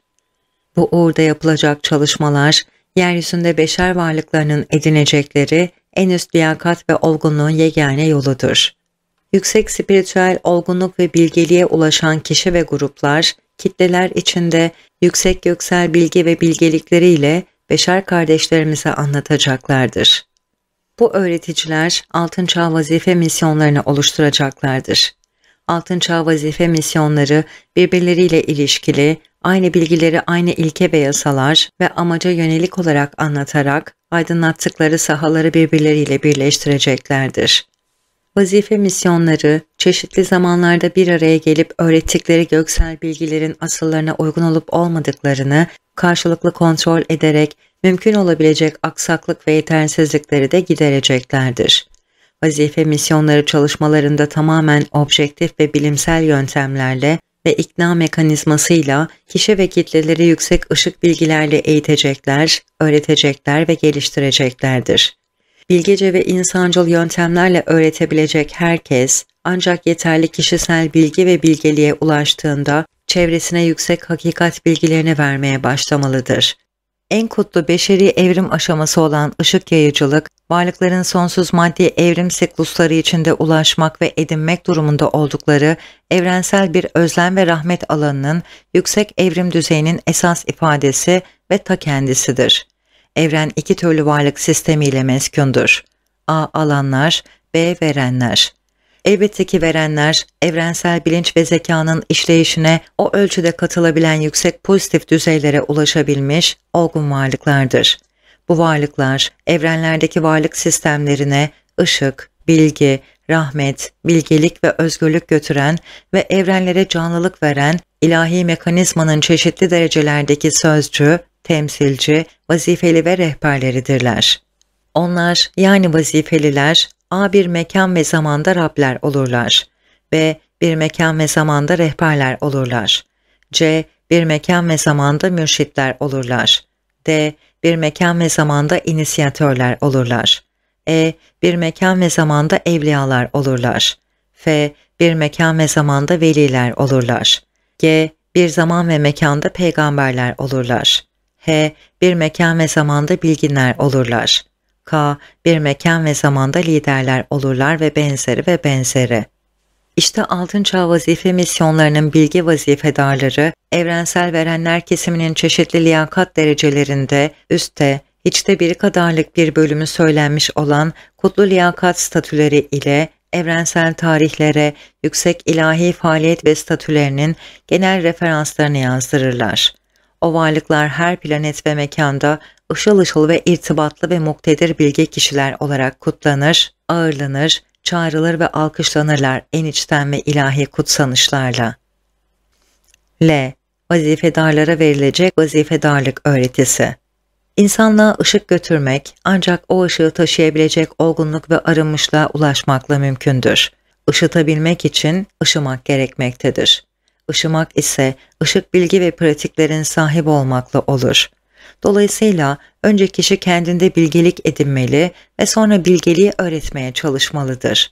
Bu uğurda yapılacak çalışmalar, yeryüzünde beşer varlıklarının edinecekleri en üst liyakat ve olgunluğun yegane yoludur. Yüksek spiritüel olgunluk ve bilgeliğe ulaşan kişi ve gruplar, kitleler içinde yüksek göksel bilgi ve bilgelikleriyle beşer kardeşlerimize anlatacaklardır. Bu öğreticiler Altın Çağ Vazife misyonlarını oluşturacaklardır. Altın Çağ Vazife misyonları birbirleriyle ilişkili, aynı bilgileri aynı ilke ve yasalar ve amaca yönelik olarak anlatarak aydınlattıkları sahaları birbirleriyle birleştireceklerdir. Vazife misyonları, çeşitli zamanlarda bir araya gelip öğrettikleri göksel bilgilerin asıllarına uygun olup olmadıklarını karşılıklı kontrol ederek mümkün olabilecek aksaklık ve yetersizlikleri de gidereceklerdir. Vazife misyonları çalışmalarında tamamen objektif ve bilimsel yöntemlerle ve ikna mekanizmasıyla kişi ve kitleleri yüksek ışık bilgilerle eğitecekler, öğretecekler ve geliştireceklerdir. Bilgece ve insancıl yöntemlerle öğretebilecek herkes ancak yeterli kişisel bilgi ve bilgeliğe ulaştığında çevresine yüksek hakikat bilgilerini vermeye başlamalıdır. En kutlu beşeri evrim aşaması olan ışık yayıcılık, varlıkların sonsuz maddi evrim siklusları içinde ulaşmak ve edinmek durumunda oldukları evrensel bir özlem ve rahmet alanının yüksek evrim düzeyinin esas ifadesi ve ta kendisidir. Evren iki türlü varlık sistemiyle meskündür. A. Alanlar, B. Verenler. Elbette ki verenler, evrensel bilinç ve zekanın işleyişine o ölçüde katılabilen yüksek pozitif düzeylere ulaşabilmiş olgun varlıklardır. Bu varlıklar, evrenlerdeki varlık sistemlerine ışık, bilgi, rahmet, bilgelik ve özgürlük götüren ve evrenlere canlılık veren ilahi mekanizmanın çeşitli derecelerdeki sözcü, temsilci, vazifeli ve rehberleridirler. Onlar yani vazifeliler A bir mekan ve zamanda Rabler olurlar. B bir mekan ve zamanda rehberler olurlar. C bir mekan ve zamanda mürşitler olurlar. D bir mekan ve zamanda inisiyatörler olurlar. E bir mekan ve zamanda evliyalar olurlar. F bir mekan ve zamanda veliler olurlar. G bir zaman ve mekanda peygamberler olurlar. H bir mekan ve zamanda bilginler olurlar. K, bir mekan ve zamanda liderler olurlar ve benzeri ve benzeri. İşte Altın Çağ vazife misyonlarının bilgi vazifedarları, evrensel verenler kesiminin çeşitli liyakat derecelerinde, üste, içte biri kadarlık bir bölümü söylenmiş olan kutlu liyakat statüleri ile evrensel tarihlere, yüksek ilahi faaliyet ve statülerinin genel referanslarını yazdırırlar. O varlıklar her planet ve mekanda ışıl ışıl ve irtibatlı ve muktedir bilge kişiler olarak kutlanır, ağırlanır, çağrılır ve alkışlanırlar en içten ve ilahi kutsanışlarla. L. Vazifedarlara verilecek vazifedarlık öğretisi İnsanlığa ışık götürmek ancak o ışığı taşıyabilecek olgunluk ve arınmışlığa ulaşmakla mümkündür. Işıtabilmek için ışımak gerekmektedir. Işımak ise ışık bilgi ve pratiklerin sahibi olmakla olur. Dolayısıyla önce kişi kendinde bilgelik edinmeli ve sonra bilgeliği öğretmeye çalışmalıdır.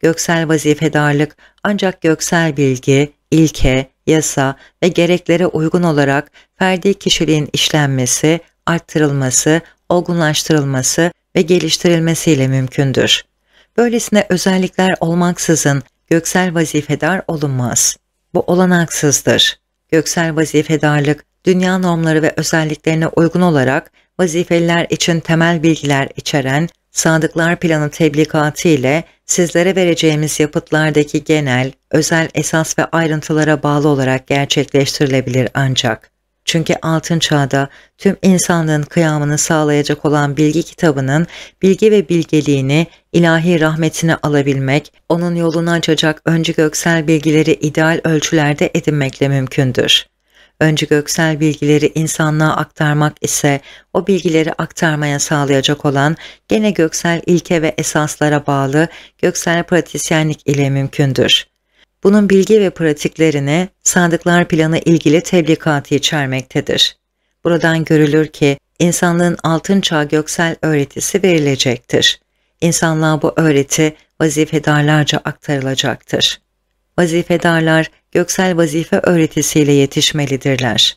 Göksel vazifedarlık ancak göksel bilgi, ilke, yasa ve gereklere uygun olarak ferdi kişiliğin işlenmesi, arttırılması, olgunlaştırılması ve geliştirilmesiyle mümkündür. Böylesine özellikler olmaksızın göksel vazifedar olunmaz. Bu olanaksızdır. Göksel vazifedarlık, dünya normları ve özelliklerine uygun olarak vazifeliler için temel bilgiler içeren Sadıklar Planı tebligatı ile sizlere vereceğimiz yapıtlardaki genel, özel esas ve ayrıntılara bağlı olarak gerçekleştirilebilir ancak çünkü altın çağda tüm insanlığın kıyamını sağlayacak olan bilgi kitabının bilgi ve bilgeliğini, ilahi rahmetine alabilmek, onun yolunu açacak öncü göksel bilgileri ideal ölçülerde edinmekle mümkündür. Öncü göksel bilgileri insanlığa aktarmak ise o bilgileri aktarmaya sağlayacak olan gene göksel ilke ve esaslara bağlı göksel pratisyenlik ile mümkündür bunun bilgi ve pratiklerine sandıklar planı ilgili tebligatı içermektedir. Buradan görülür ki insanlığın altın çağ göksel öğretisi verilecektir. İnsanlığa bu öğreti vazifedarlarca aktarılacaktır. Vazifedarlar göksel vazife öğretisiyle yetişmelidirler.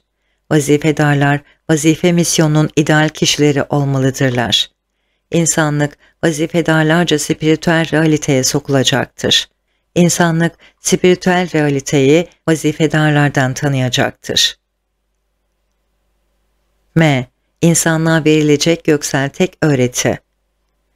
Vazifedarlar vazife misyonunun ideal kişileri olmalıdırlar. İnsanlık vazifedarlarca spiritüel realiteye sokulacaktır insanlık spiritüel realiteyi vazifedarlardan tanıyacaktır. M. İnsanlığa verilecek göksel tek öğreti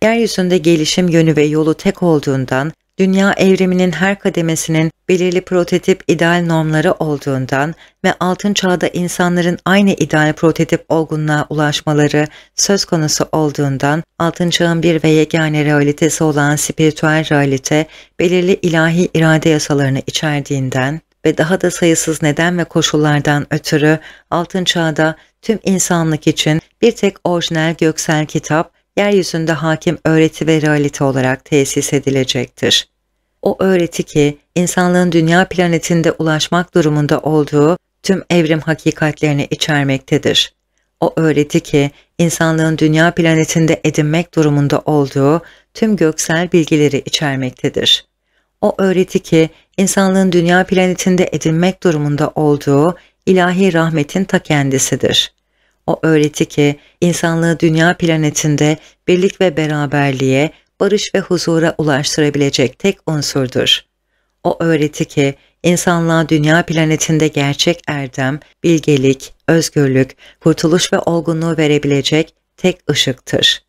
Yeryüzünde gelişim yönü ve yolu tek olduğundan dünya evriminin her kademesinin belirli prototip ideal normları olduğundan ve altın çağda insanların aynı ideal prototip olgunluğa ulaşmaları söz konusu olduğundan altın çağın bir ve yegane realitesi olan spiritüel realite belirli ilahi irade yasalarını içerdiğinden ve daha da sayısız neden ve koşullardan ötürü altın çağda tüm insanlık için bir tek orijinal göksel kitap yeryüzünde hakim öğreti ve realite olarak tesis edilecektir. O öğreti ki insanlığın dünya planetinde ulaşmak durumunda olduğu tüm evrim hakikatlerini içermektedir. O öğreti ki insanlığın dünya planetinde edinmek durumunda olduğu tüm göksel bilgileri içermektedir. O öğreti ki insanlığın dünya planetinde edinmek durumunda olduğu ilahi rahmetin ta kendisidir. O öğreti ki insanlığı dünya planetinde birlik ve beraberliğe, barış ve huzura ulaştırabilecek tek unsurdur. O öğreti ki insanlığa dünya planetinde gerçek erdem, bilgelik, özgürlük, kurtuluş ve olgunluğu verebilecek tek ışıktır.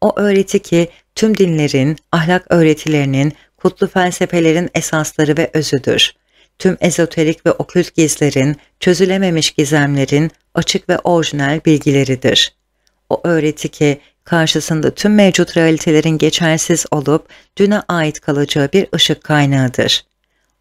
O öğreti ki tüm dinlerin, ahlak öğretilerinin, kutlu felsefelerin esasları ve özüdür tüm ezoterik ve okült gizlerin, çözülememiş gizemlerin açık ve orijinal bilgileridir. O öğreti ki karşısında tüm mevcut realitelerin geçersiz olup düne ait kalacağı bir ışık kaynağıdır.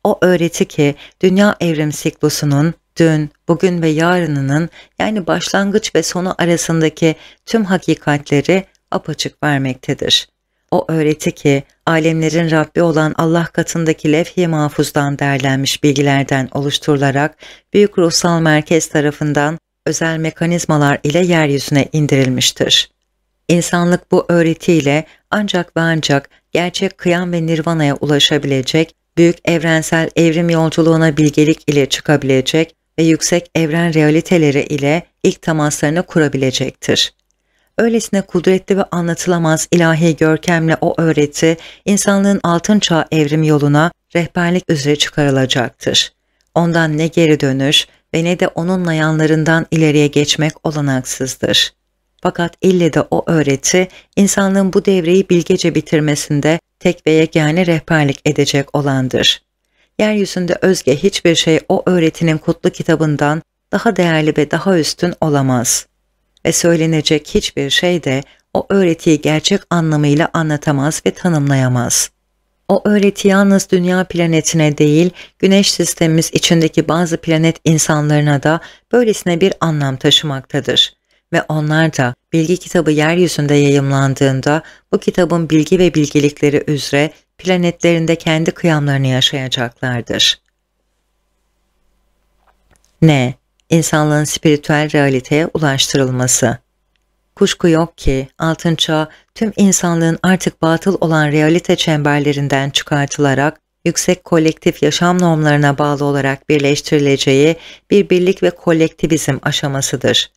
O öğreti ki dünya evrim siklusunun dün, bugün ve yarınının yani başlangıç ve sonu arasındaki tüm hakikatleri apaçık vermektedir. O öğreti ki alemlerin Rabbi olan Allah katındaki levh-i mahfuzdan derlenmiş bilgilerden oluşturularak Büyük Ruhsal Merkez tarafından özel mekanizmalar ile yeryüzüne indirilmiştir. İnsanlık bu öğretiyle ancak ve ancak gerçek kıyam ve nirvanaya ulaşabilecek, büyük evrensel evrim yolculuğuna bilgelik ile çıkabilecek ve yüksek evren realiteleri ile ilk temaslarını kurabilecektir. Öylesine kudretli ve anlatılamaz ilahi görkemle o öğreti insanlığın altın çağ evrim yoluna rehberlik üzere çıkarılacaktır. Ondan ne geri dönüş ve ne de onunla yanlarından ileriye geçmek olanaksızdır. Fakat ille de o öğreti insanlığın bu devreyi bilgece bitirmesinde tek ve yegane rehberlik edecek olandır. Yeryüzünde özge hiçbir şey o öğretinin kutlu kitabından daha değerli ve daha üstün olamaz ve söylenecek hiçbir şey de o öğretiyi gerçek anlamıyla anlatamaz ve tanımlayamaz. O öğreti yalnız dünya planetine değil, güneş sistemimiz içindeki bazı planet insanlarına da böylesine bir anlam taşımaktadır. Ve onlar da bilgi kitabı yeryüzünde yayımlandığında bu kitabın bilgi ve bilgilikleri üzere planetlerinde kendi kıyamlarını yaşayacaklardır. Ne? insanlığın spiritüel realiteye ulaştırılması. Kuşku yok ki altın çağ tüm insanlığın artık batıl olan realite çemberlerinden çıkartılarak yüksek kolektif yaşam normlarına bağlı olarak birleştirileceği bir birlik ve kolektivizm aşamasıdır.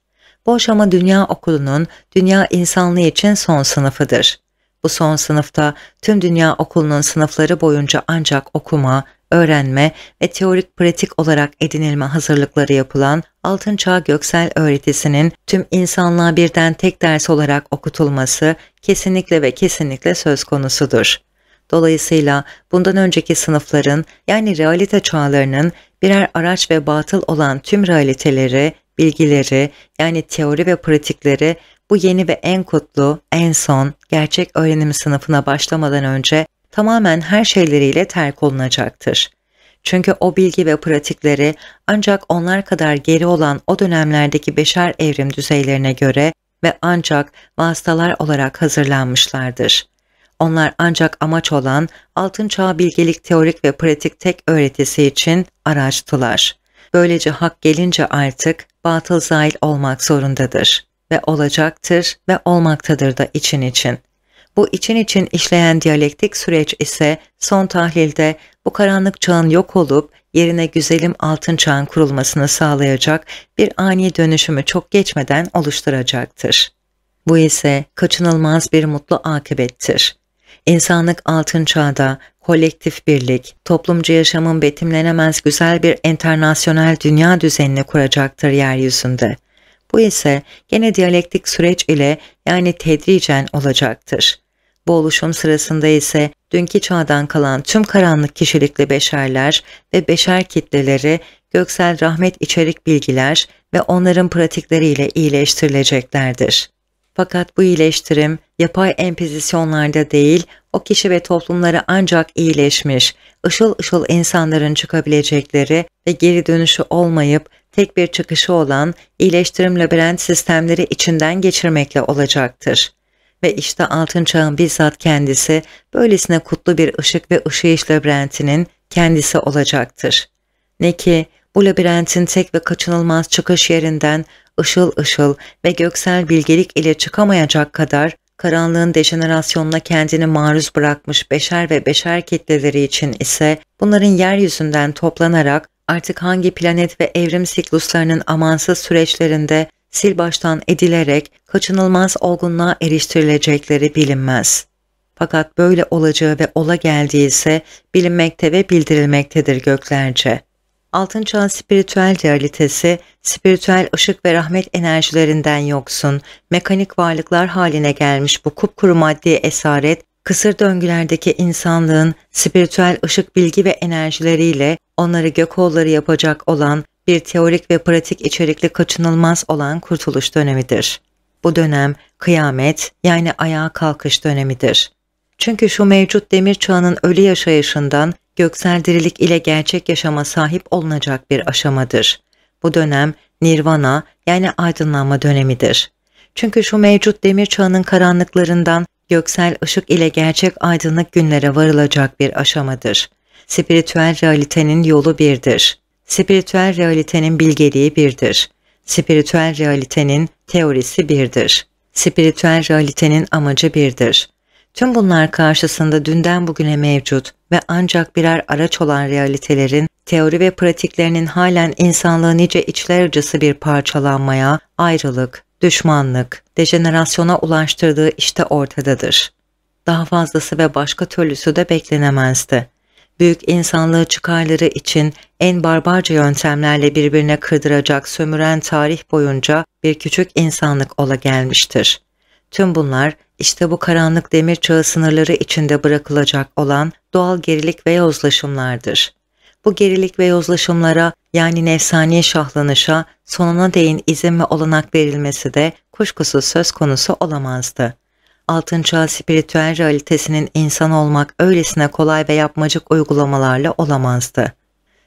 Bu aşama dünya okulunun dünya insanlığı için son sınıfıdır. Bu son sınıfta tüm dünya okulunun sınıfları boyunca ancak okuma, öğrenme ve teorik pratik olarak edinilme hazırlıkları yapılan Altın Çağ Göksel öğretisinin tüm insanlığa birden tek ders olarak okutulması kesinlikle ve kesinlikle söz konusudur. Dolayısıyla bundan önceki sınıfların yani realite çağlarının birer araç ve batıl olan tüm realiteleri, bilgileri yani teori ve pratikleri bu yeni ve en kutlu, en son gerçek öğrenim sınıfına başlamadan önce tamamen her şeyleriyle terk olunacaktır. Çünkü o bilgi ve pratikleri ancak onlar kadar geri olan o dönemlerdeki beşer evrim düzeylerine göre ve ancak vasıtalar olarak hazırlanmışlardır. Onlar ancak amaç olan altın çağ bilgelik teorik ve pratik tek öğretisi için araçtılar. Böylece hak gelince artık batıl zail olmak zorundadır ve olacaktır ve olmaktadır da için için. Bu için için işleyen diyalektik süreç ise son tahlilde bu karanlık çağın yok olup yerine güzelim altın çağın kurulmasını sağlayacak bir ani dönüşümü çok geçmeden oluşturacaktır. Bu ise kaçınılmaz bir mutlu akıbettir. İnsanlık altın çağda kolektif birlik, toplumcu yaşamın betimlenemez güzel bir internasyonel dünya düzenini kuracaktır yeryüzünde. Bu ise gene diyalektik süreç ile yani tedricen olacaktır. Bu oluşum sırasında ise dünkü çağdan kalan tüm karanlık kişilikli beşerler ve beşer kitleleri göksel rahmet içerik bilgiler ve onların pratikleriyle iyileştirileceklerdir. Fakat bu iyileştirim yapay empizisyonlarda değil, o kişi ve toplumları ancak iyileşmiş, ışıl ışıl insanların çıkabilecekleri ve geri dönüşü olmayıp tek bir çıkışı olan iyileştirim labirent sistemleri içinden geçirmekle olacaktır ve işte altın çağın bizzat kendisi böylesine kutlu bir ışık ve ışıyış labirentinin kendisi olacaktır. Ne ki bu labirentin tek ve kaçınılmaz çıkış yerinden ışıl ışıl ve göksel bilgelik ile çıkamayacak kadar karanlığın dejenerasyonuna kendini maruz bırakmış beşer ve beşer kitleleri için ise bunların yeryüzünden toplanarak artık hangi planet ve evrim sikluslarının amansız süreçlerinde sil baştan edilerek kaçınılmaz olgunluğa eriştirilecekleri bilinmez. Fakat böyle olacağı ve ola geldiği ise bilinmekte ve bildirilmektedir göklerce. Altın çağın spiritüel realitesi, spiritüel ışık ve rahmet enerjilerinden yoksun, mekanik varlıklar haline gelmiş bu kupkuru maddi esaret, kısır döngülerdeki insanlığın spiritüel ışık bilgi ve enerjileriyle onları gökolları yapacak olan bir teorik ve pratik içerikli kaçınılmaz olan kurtuluş dönemidir. Bu dönem kıyamet yani ayağa kalkış dönemidir. Çünkü şu mevcut demir çağının ölü yaşayışından göksel dirilik ile gerçek yaşama sahip olunacak bir aşamadır. Bu dönem nirvana yani aydınlanma dönemidir. Çünkü şu mevcut demir çağının karanlıklarından göksel ışık ile gerçek aydınlık günlere varılacak bir aşamadır. Spiritüel realitenin yolu birdir spiritüel realitenin bilgeliği birdir. Spiritüel realitenin teorisi birdir. Spiritüel realitenin amacı birdir. Tüm bunlar karşısında dünden bugüne mevcut ve ancak birer araç olan realitelerin teori ve pratiklerinin halen insanlığı nice içler acısı bir parçalanmaya, ayrılık, düşmanlık, dejenerasyona ulaştırdığı işte ortadadır. Daha fazlası ve başka türlüsü de beklenemezdi büyük insanlığı çıkarları için en barbarca yöntemlerle birbirine kırdıracak sömüren tarih boyunca bir küçük insanlık ola gelmiştir. Tüm bunlar işte bu karanlık demir çağı sınırları içinde bırakılacak olan doğal gerilik ve yozlaşımlardır. Bu gerilik ve yozlaşımlara yani nefsani şahlanışa sonuna değin izin ve olanak verilmesi de kuşkusuz söz konusu olamazdı altın çağ spiritüel realitesinin insan olmak öylesine kolay ve yapmacık uygulamalarla olamazdı.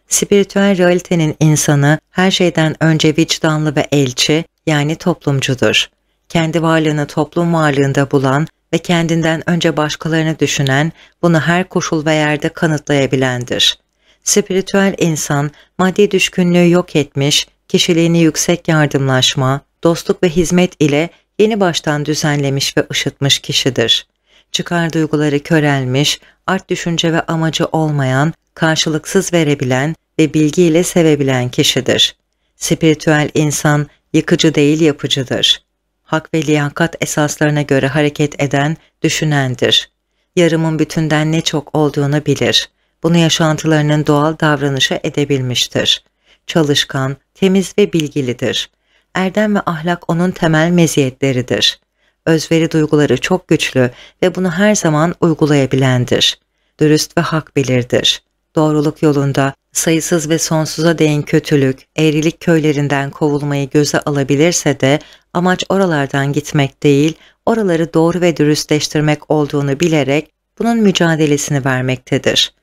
Spiritüel realitenin insanı her şeyden önce vicdanlı ve elçi yani toplumcudur. Kendi varlığını toplum varlığında bulan ve kendinden önce başkalarını düşünen, bunu her koşul ve yerde kanıtlayabilendir. Spiritüel insan, maddi düşkünlüğü yok etmiş, kişiliğini yüksek yardımlaşma, dostluk ve hizmet ile yeni baştan düzenlemiş ve ışıtmış kişidir. Çıkar duyguları körelmiş, art düşünce ve amacı olmayan, karşılıksız verebilen ve bilgiyle sevebilen kişidir. Spiritüel insan yıkıcı değil yapıcıdır. Hak ve liyakat esaslarına göre hareket eden, düşünendir. Yarımın bütünden ne çok olduğunu bilir. Bunu yaşantılarının doğal davranışı edebilmiştir. Çalışkan, temiz ve bilgilidir. Erdem ve ahlak onun temel meziyetleridir. Özveri duyguları çok güçlü ve bunu her zaman uygulayabilendir. Dürüst ve hak bilirdir. Doğruluk yolunda sayısız ve sonsuza değin kötülük, eğrilik köylerinden kovulmayı göze alabilirse de amaç oralardan gitmek değil, oraları doğru ve dürüstleştirmek olduğunu bilerek bunun mücadelesini vermektedir.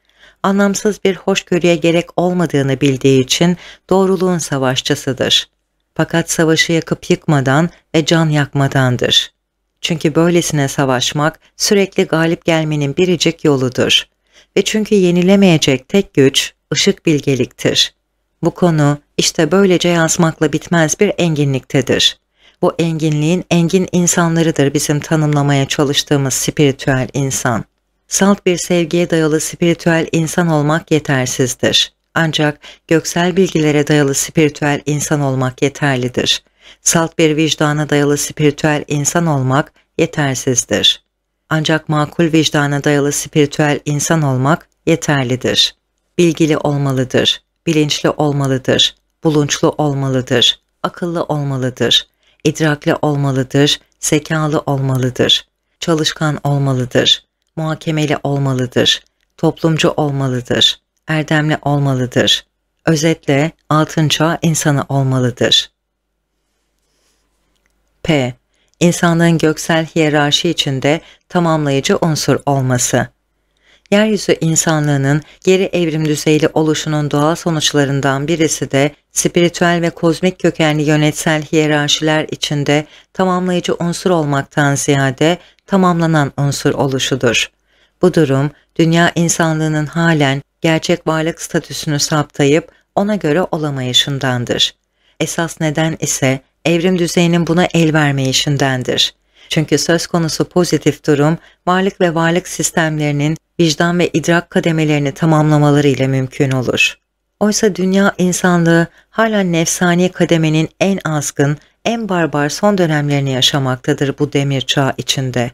Anlamsız bir hoşgörüye gerek olmadığını bildiği için doğruluğun savaşçısıdır fakat savaşı yakıp yıkmadan ve can yakmadandır. Çünkü böylesine savaşmak sürekli galip gelmenin biricik yoludur. Ve çünkü yenilemeyecek tek güç ışık bilgeliktir. Bu konu işte böylece yazmakla bitmez bir enginliktedir. Bu enginliğin engin insanlarıdır bizim tanımlamaya çalıştığımız spiritüel insan. Salt bir sevgiye dayalı spiritüel insan olmak yetersizdir. Ancak göksel bilgilere dayalı spiritüel insan olmak yeterlidir. Salt bir vicdana dayalı spiritüel insan olmak yetersizdir. Ancak makul vicdana dayalı spiritüel insan olmak yeterlidir. Bilgili olmalıdır, bilinçli olmalıdır, bulunçlu olmalıdır, akıllı olmalıdır, idrakli olmalıdır, zekalı olmalıdır, çalışkan olmalıdır, muhakemeli olmalıdır, toplumcu olmalıdır.'' erdemli olmalıdır. Özetle altın çağ insanı olmalıdır. P. İnsanlığın göksel hiyerarşi içinde tamamlayıcı unsur olması. Yeryüzü insanlığının geri evrim düzeyli oluşunun doğal sonuçlarından birisi de spiritüel ve kozmik kökenli yönetsel hiyerarşiler içinde tamamlayıcı unsur olmaktan ziyade tamamlanan unsur oluşudur. Bu durum, dünya insanlığının halen gerçek varlık statüsünü saptayıp ona göre olamayışındandır. Esas neden ise evrim düzeyinin buna el vermeyişindendir. Çünkü söz konusu pozitif durum, varlık ve varlık sistemlerinin vicdan ve idrak kademelerini tamamlamaları ile mümkün olur. Oysa dünya insanlığı hala nefsani kademenin en azgın, en barbar son dönemlerini yaşamaktadır bu demir çağı içinde.''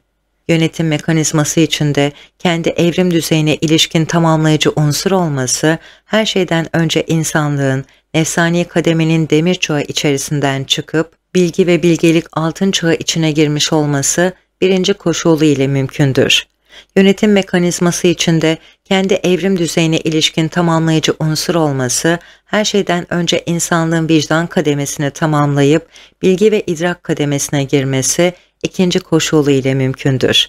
yönetim mekanizması içinde kendi evrim düzeyine ilişkin tamamlayıcı unsur olması, her şeyden önce insanlığın nefsani kademenin demir çağı içerisinden çıkıp, bilgi ve bilgelik altın çağı içine girmiş olması birinci koşulu ile mümkündür. Yönetim mekanizması içinde kendi evrim düzeyine ilişkin tamamlayıcı unsur olması, her şeyden önce insanlığın vicdan kademesini tamamlayıp bilgi ve idrak kademesine girmesi ikinci koşulu ile mümkündür.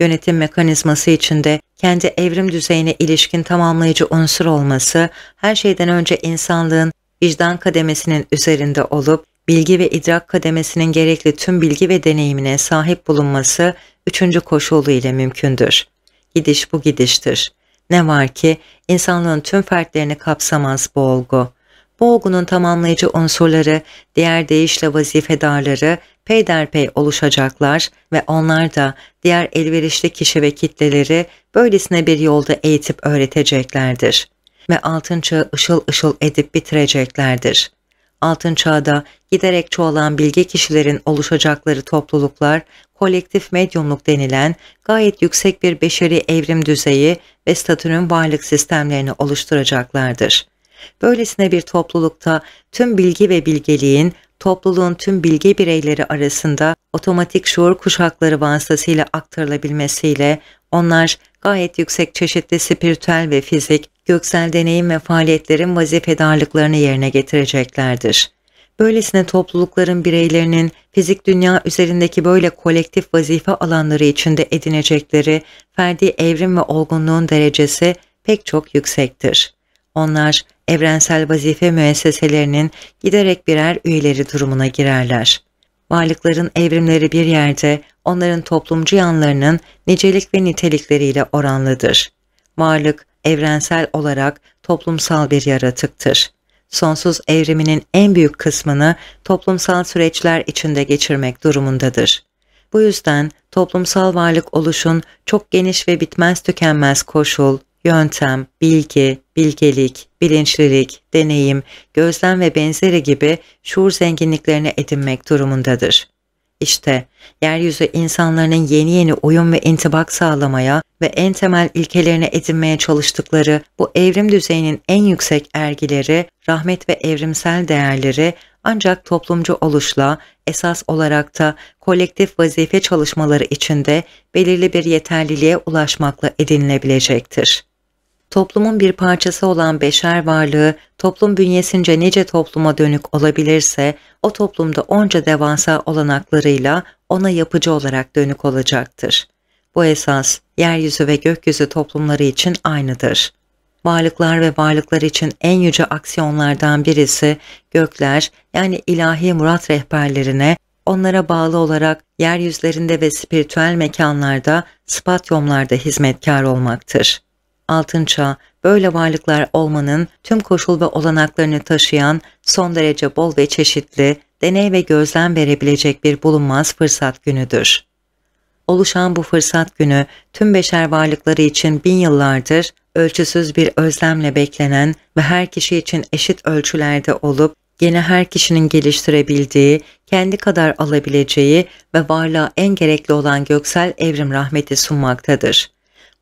Yönetim mekanizması içinde kendi evrim düzeyine ilişkin tamamlayıcı unsur olması her şeyden önce insanlığın vicdan kademesinin üzerinde olup bilgi ve idrak kademesinin gerekli tüm bilgi ve deneyimine sahip bulunması üçüncü koşulu ile mümkündür. Gidiş bu gidiştir. Ne var ki insanlığın tüm fertlerini kapsamaz bu olgu. Bu olgunun tamamlayıcı unsurları, diğer deyişle vazifedarları peyderpey oluşacaklar ve onlar da diğer elverişli kişi ve kitleleri böylesine bir yolda eğitip öğreteceklerdir. Ve altın çağı ışıl ışıl edip bitireceklerdir. Altın çağda giderek çoğalan bilge kişilerin oluşacakları topluluklar, kolektif medyumluk denilen gayet yüksek bir beşeri evrim düzeyi ve statünün varlık sistemlerini oluşturacaklardır.'' Böylesine bir toplulukta tüm bilgi ve bilgeliğin topluluğun tüm bilge bireyleri arasında otomatik şuur kuşakları vasıtasıyla aktarılabilmesiyle onlar gayet yüksek çeşitli spiritüel ve fizik, göksel deneyim ve faaliyetlerin vazifedarlıklarını yerine getireceklerdir. Böylesine toplulukların bireylerinin fizik dünya üzerindeki böyle kolektif vazife alanları içinde edinecekleri ferdi evrim ve olgunluğun derecesi pek çok yüksektir. Onlar evrensel vazife müesseselerinin giderek birer üyeleri durumuna girerler. Varlıkların evrimleri bir yerde onların toplumcu yanlarının nicelik ve nitelikleriyle oranlıdır. Varlık evrensel olarak toplumsal bir yaratıktır. Sonsuz evriminin en büyük kısmını toplumsal süreçler içinde geçirmek durumundadır. Bu yüzden toplumsal varlık oluşun çok geniş ve bitmez tükenmez koşul, yöntem, bilgi, bilgelik, bilinçlilik, deneyim, gözlem ve benzeri gibi şuur zenginliklerini edinmek durumundadır. İşte yeryüzü insanların yeni yeni uyum ve intibak sağlamaya ve en temel ilkelerini edinmeye çalıştıkları bu evrim düzeyinin en yüksek ergileri, rahmet ve evrimsel değerleri ancak toplumcu oluşla esas olarak da kolektif vazife çalışmaları içinde belirli bir yeterliliğe ulaşmakla edinilebilecektir toplumun bir parçası olan beşer varlığı toplum bünyesince nice topluma dönük olabilirse o toplumda onca devasa olanaklarıyla ona yapıcı olarak dönük olacaktır. Bu esas yeryüzü ve gökyüzü toplumları için aynıdır. Varlıklar ve varlıklar için en yüce aksiyonlardan birisi gökler yani ilahi murat rehberlerine onlara bağlı olarak yeryüzlerinde ve spiritüel mekanlarda, spatyumlarda hizmetkar olmaktır altın çağ böyle varlıklar olmanın tüm koşul ve olanaklarını taşıyan son derece bol ve çeşitli, deney ve gözlem verebilecek bir bulunmaz fırsat günüdür. Oluşan bu fırsat günü tüm beşer varlıkları için bin yıllardır ölçüsüz bir özlemle beklenen ve her kişi için eşit ölçülerde olup gene her kişinin geliştirebildiği, kendi kadar alabileceği ve varlığa en gerekli olan göksel evrim rahmeti sunmaktadır.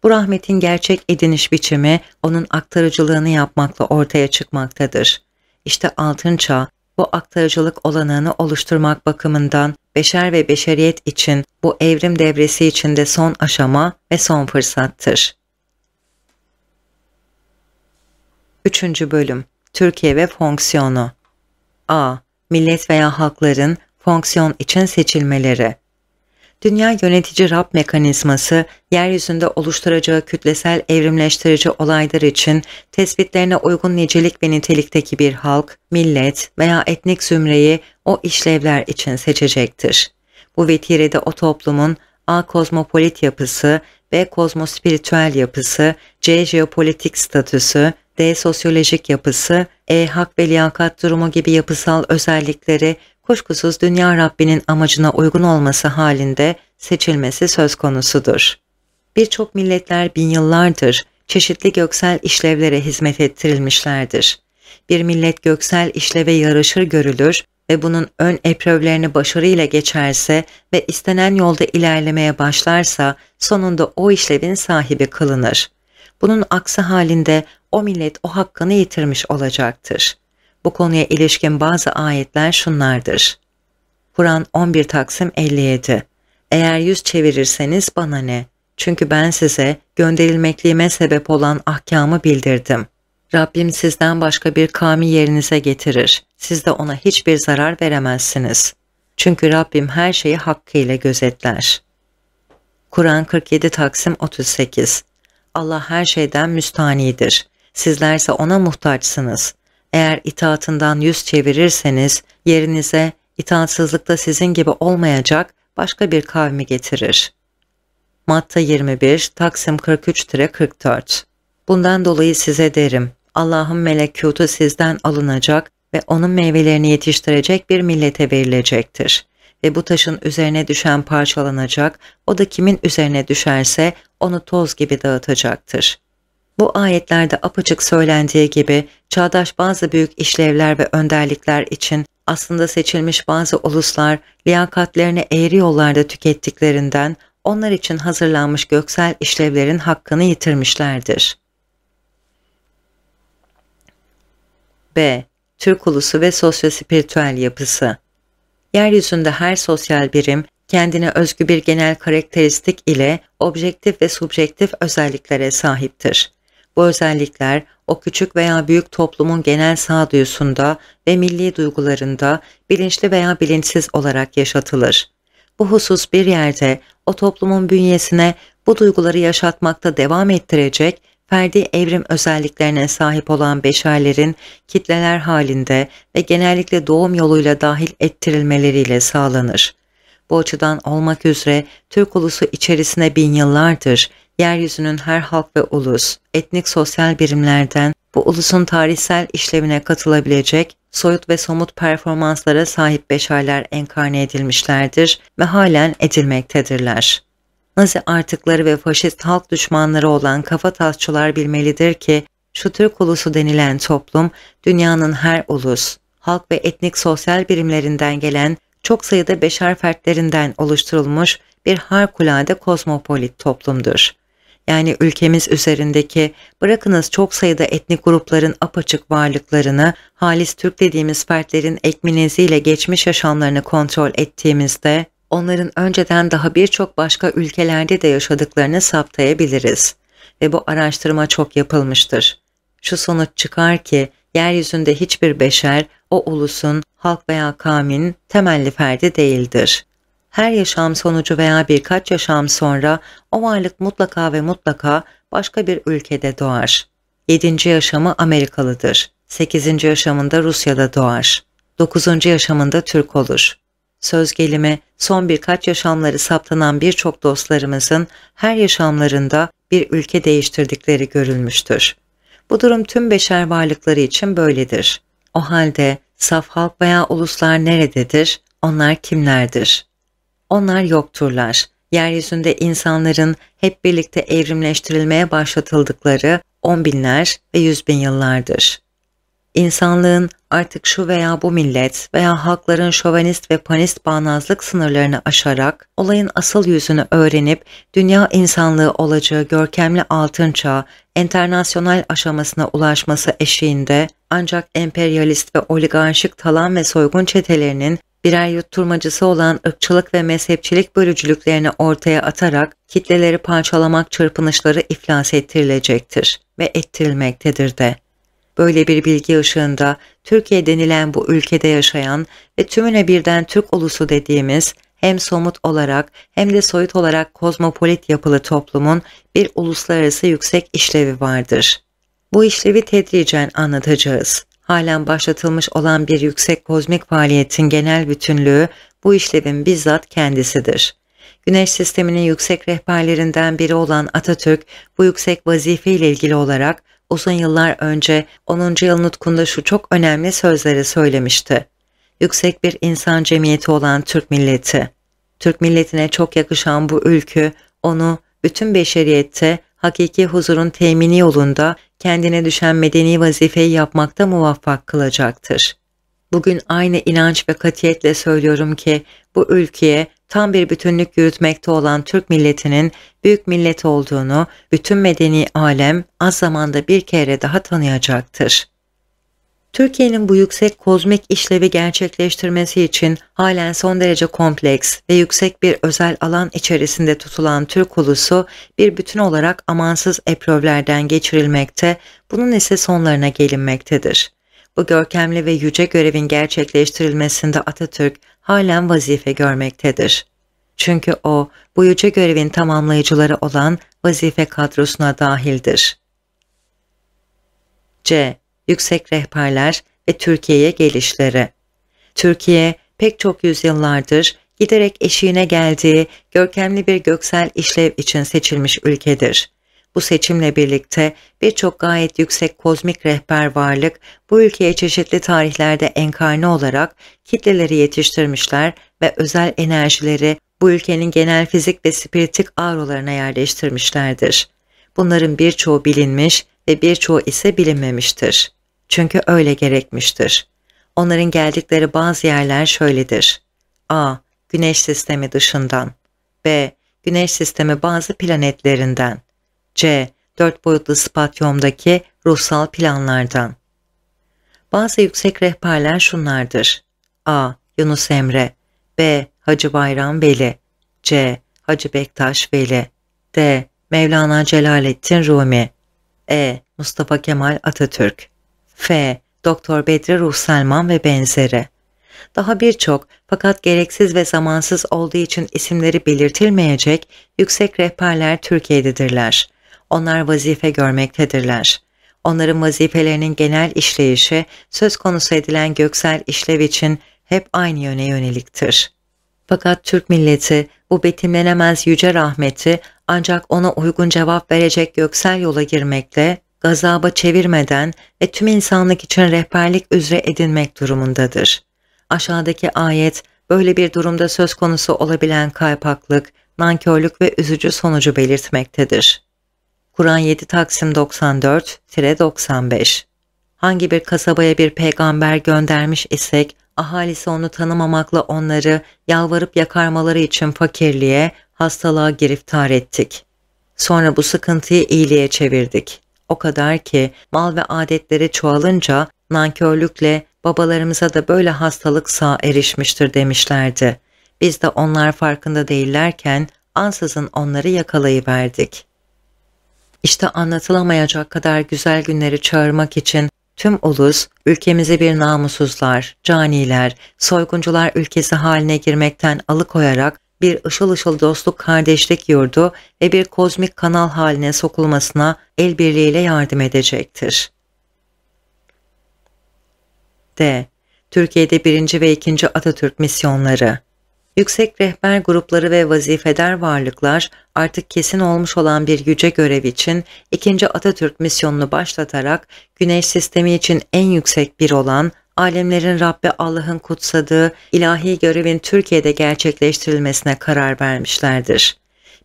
Bu rahmetin gerçek ediniş biçimi onun aktarıcılığını yapmakla ortaya çıkmaktadır. İşte altın çağ bu aktarıcılık olanağını oluşturmak bakımından beşer ve beşeriyet için bu evrim devresi içinde son aşama ve son fırsattır. 3. Bölüm Türkiye ve fonksiyonu A. Millet veya halkların fonksiyon için seçilmeleri dünya yönetici Rab mekanizması yeryüzünde oluşturacağı kütlesel evrimleştirici olaylar için tespitlerine uygun nicelik ve nitelikteki bir halk, millet veya etnik zümreyi o işlevler için seçecektir. Bu vetirede o toplumun A. Kozmopolit yapısı, B. Kozmospiritüel yapısı, C. Jeopolitik statüsü, D. Sosyolojik yapısı, E. Hak ve liyakat durumu gibi yapısal özellikleri kuşkusuz dünya Rabbinin amacına uygun olması halinde seçilmesi söz konusudur. Birçok milletler bin yıllardır çeşitli göksel işlevlere hizmet ettirilmişlerdir. Bir millet göksel işleve yarışır görülür ve bunun ön eprövlerini başarıyla geçerse ve istenen yolda ilerlemeye başlarsa sonunda o işlevin sahibi kılınır. Bunun aksi halinde o millet o hakkını yitirmiş olacaktır. Bu konuya ilişkin bazı ayetler şunlardır. Kur'an 11 Taksim 57 Eğer yüz çevirirseniz bana ne? Çünkü ben size gönderilmekliğime sebep olan ahkamı bildirdim. Rabbim sizden başka bir kavmi yerinize getirir. Siz de ona hiçbir zarar veremezsiniz. Çünkü Rabbim her şeyi hakkıyla gözetler. Kur'an 47 Taksim 38 Allah her şeyden müstanidir. Sizlerse ona muhtaçsınız. Eğer itaatından yüz çevirirseniz yerinize itaatsızlıkta sizin gibi olmayacak başka bir kavmi getirir. Matta 21, Taksim 43-44 Bundan dolayı size derim, Allah'ın melekutu sizden alınacak ve onun meyvelerini yetiştirecek bir millete verilecektir. Ve bu taşın üzerine düşen parçalanacak, o da kimin üzerine düşerse onu toz gibi dağıtacaktır.'' Bu ayetlerde apaçık söylendiği gibi çağdaş bazı büyük işlevler ve önderlikler için aslında seçilmiş bazı uluslar liyakatlerini eğri yollarda tükettiklerinden onlar için hazırlanmış göksel işlevlerin hakkını yitirmişlerdir. B. Türk ulusu ve sosyo-spiritüel yapısı Yeryüzünde her sosyal birim kendine özgü bir genel karakteristik ile objektif ve subjektif özelliklere sahiptir. Bu özellikler o küçük veya büyük toplumun genel sağduyusunda ve milli duygularında bilinçli veya bilinçsiz olarak yaşatılır. Bu husus bir yerde o toplumun bünyesine bu duyguları yaşatmakta devam ettirecek ferdi evrim özelliklerine sahip olan beşerlerin kitleler halinde ve genellikle doğum yoluyla dahil ettirilmeleriyle sağlanır. Bu açıdan olmak üzere Türk ulusu içerisine bin yıllardır yeryüzünün her halk ve ulus, etnik sosyal birimlerden bu ulusun tarihsel işlevine katılabilecek soyut ve somut performanslara sahip beşerler enkarne edilmişlerdir ve halen edilmektedirler. Nazi artıkları ve faşist halk düşmanları olan kafa tasçılar bilmelidir ki şu Türk ulusu denilen toplum dünyanın her ulus, halk ve etnik sosyal birimlerinden gelen çok sayıda beşer fertlerinden oluşturulmuş bir harikulade kozmopolit toplumdur yani ülkemiz üzerindeki bırakınız çok sayıda etnik grupların apaçık varlıklarını, halis Türk dediğimiz fertlerin ekmineziyle geçmiş yaşamlarını kontrol ettiğimizde onların önceden daha birçok başka ülkelerde de yaşadıklarını saptayabiliriz ve bu araştırma çok yapılmıştır. Şu sonuç çıkar ki yeryüzünde hiçbir beşer o ulusun, halk veya kavmin temelli ferdi değildir. Her yaşam sonucu veya birkaç yaşam sonra o varlık mutlaka ve mutlaka başka bir ülkede doğar. 7. yaşamı Amerikalıdır. 8. yaşamında Rusya'da doğar. 9. yaşamında Türk olur. Söz gelimi son birkaç yaşamları saptanan birçok dostlarımızın her yaşamlarında bir ülke değiştirdikleri görülmüştür. Bu durum tüm beşer varlıkları için böyledir. O halde saf halk veya uluslar nerededir, onlar kimlerdir? Onlar yokturlar. Yeryüzünde insanların hep birlikte evrimleştirilmeye başlatıldıkları on binler ve yüz bin yıllardır. İnsanlığın artık şu veya bu millet veya halkların şovenist ve panist bağnazlık sınırlarını aşarak olayın asıl yüzünü öğrenip dünya insanlığı olacağı görkemli altın çağ, enternasyonal aşamasına ulaşması eşiğinde ancak emperyalist ve oligarşik talan ve soygun çetelerinin birer yutturmacısı olan ırkçılık ve mezhepçilik bölücülüklerini ortaya atarak kitleleri parçalamak çırpınışları iflas ettirilecektir ve ettirilmektedir de. Böyle bir bilgi ışığında Türkiye denilen bu ülkede yaşayan ve tümüne birden Türk ulusu dediğimiz hem somut olarak hem de soyut olarak kozmopolit yapılı toplumun bir uluslararası yüksek işlevi vardır. Bu işlevi tedricen anlatacağız halen başlatılmış olan bir yüksek kozmik faaliyetin genel bütünlüğü bu işlevin bizzat kendisidir. Güneş sisteminin yüksek rehberlerinden biri olan Atatürk bu yüksek vazife ile ilgili olarak uzun yıllar önce 10. yıl nutkunda şu çok önemli sözleri söylemişti. Yüksek bir insan cemiyeti olan Türk milleti. Türk milletine çok yakışan bu ülkü onu bütün beşeriyette hakiki huzurun temini yolunda kendine düşen medeni vazifeyi yapmakta muvaffak kılacaktır. Bugün aynı inanç ve katiyetle söylüyorum ki bu ülkeye tam bir bütünlük yürütmekte olan Türk milletinin büyük millet olduğunu bütün medeni alem az zamanda bir kere daha tanıyacaktır. Türkiye'nin bu yüksek kozmik işlevi gerçekleştirmesi için halen son derece kompleks ve yüksek bir özel alan içerisinde tutulan Türk ulusu bir bütün olarak amansız eprövlerden geçirilmekte, bunun ise sonlarına gelinmektedir. Bu görkemli ve yüce görevin gerçekleştirilmesinde Atatürk halen vazife görmektedir. Çünkü o, bu yüce görevin tamamlayıcıları olan vazife kadrosuna dahildir. C yüksek rehberler ve Türkiye'ye gelişleri. Türkiye pek çok yüzyıllardır giderek eşiğine geldiği görkemli bir göksel işlev için seçilmiş ülkedir. Bu seçimle birlikte birçok gayet yüksek kozmik rehber varlık bu ülkeye çeşitli tarihlerde enkarne olarak kitleleri yetiştirmişler ve özel enerjileri bu ülkenin genel fizik ve spiritik avrolarına yerleştirmişlerdir. Bunların birçoğu bilinmiş ve birçoğu ise bilinmemiştir. Çünkü öyle gerekmiştir. Onların geldikleri bazı yerler şöyledir. A. Güneş sistemi dışından. B. Güneş sistemi bazı planetlerinden. C. Dört boyutlu spatyumdaki ruhsal planlardan. Bazı yüksek rehberler şunlardır. A. Yunus Emre B. Hacı Bayram Veli C. Hacı Bektaş Veli D. Mevlana Celaleddin Rumi E. Mustafa Kemal Atatürk F. Doktor Bedri Ruhsalman ve benzeri. Daha birçok fakat gereksiz ve zamansız olduğu için isimleri belirtilmeyecek yüksek rehberler Türkiye'dedirler. Onlar vazife görmektedirler. Onların vazifelerinin genel işleyişi söz konusu edilen göksel işlev için hep aynı yöne yöneliktir. Fakat Türk milleti bu betimlenemez yüce rahmeti ancak ona uygun cevap verecek göksel yola girmekle gazaba çevirmeden ve tüm insanlık için rehberlik üzere edinmek durumundadır. Aşağıdaki ayet böyle bir durumda söz konusu olabilen kaypaklık, nankörlük ve üzücü sonucu belirtmektedir. Kur'an 7 Taksim 94-95 Hangi bir kasabaya bir peygamber göndermiş isek, ahalisi onu tanımamakla onları yalvarıp yakarmaları için fakirliğe, hastalığa giriftar ettik. Sonra bu sıkıntıyı iyiliğe çevirdik. O kadar ki mal ve adetleri çoğalınca nankörlükle babalarımıza da böyle hastalık sağ erişmiştir demişlerdi. Biz de onlar farkında değillerken ansızın onları yakalayıverdik. İşte anlatılamayacak kadar güzel günleri çağırmak için tüm ulus ülkemizi bir namussuzlar, caniler, soyguncular ülkesi haline girmekten alıkoyarak bir ışıl ışıl dostluk kardeşlik yurdu ve bir kozmik kanal haline sokulmasına el birliğiyle yardım edecektir. D. Türkiye'de 1. ve 2. Atatürk misyonları Yüksek rehber grupları ve vazifeder varlıklar artık kesin olmuş olan bir yüce görev için 2. Atatürk misyonunu başlatarak Güneş sistemi için en yüksek bir olan alemlerin Rabbi Allah'ın kutsadığı ilahi görevin Türkiye'de gerçekleştirilmesine karar vermişlerdir.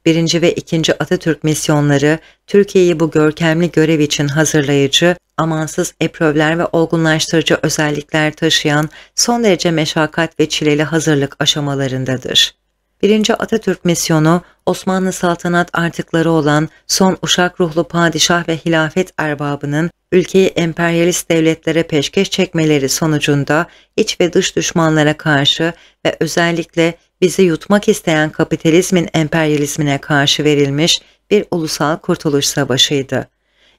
Birinci ve ikinci Atatürk misyonları Türkiye'yi bu görkemli görev için hazırlayıcı, amansız eprövler ve olgunlaştırıcı özellikler taşıyan son derece meşakkat ve çileli hazırlık aşamalarındadır. 1. Atatürk misyonu Osmanlı saltanat artıkları olan son uşak ruhlu padişah ve hilafet erbabının ülkeyi emperyalist devletlere peşkeş çekmeleri sonucunda iç ve dış düşmanlara karşı ve özellikle bizi yutmak isteyen kapitalizmin emperyalizmine karşı verilmiş bir ulusal kurtuluş savaşıydı.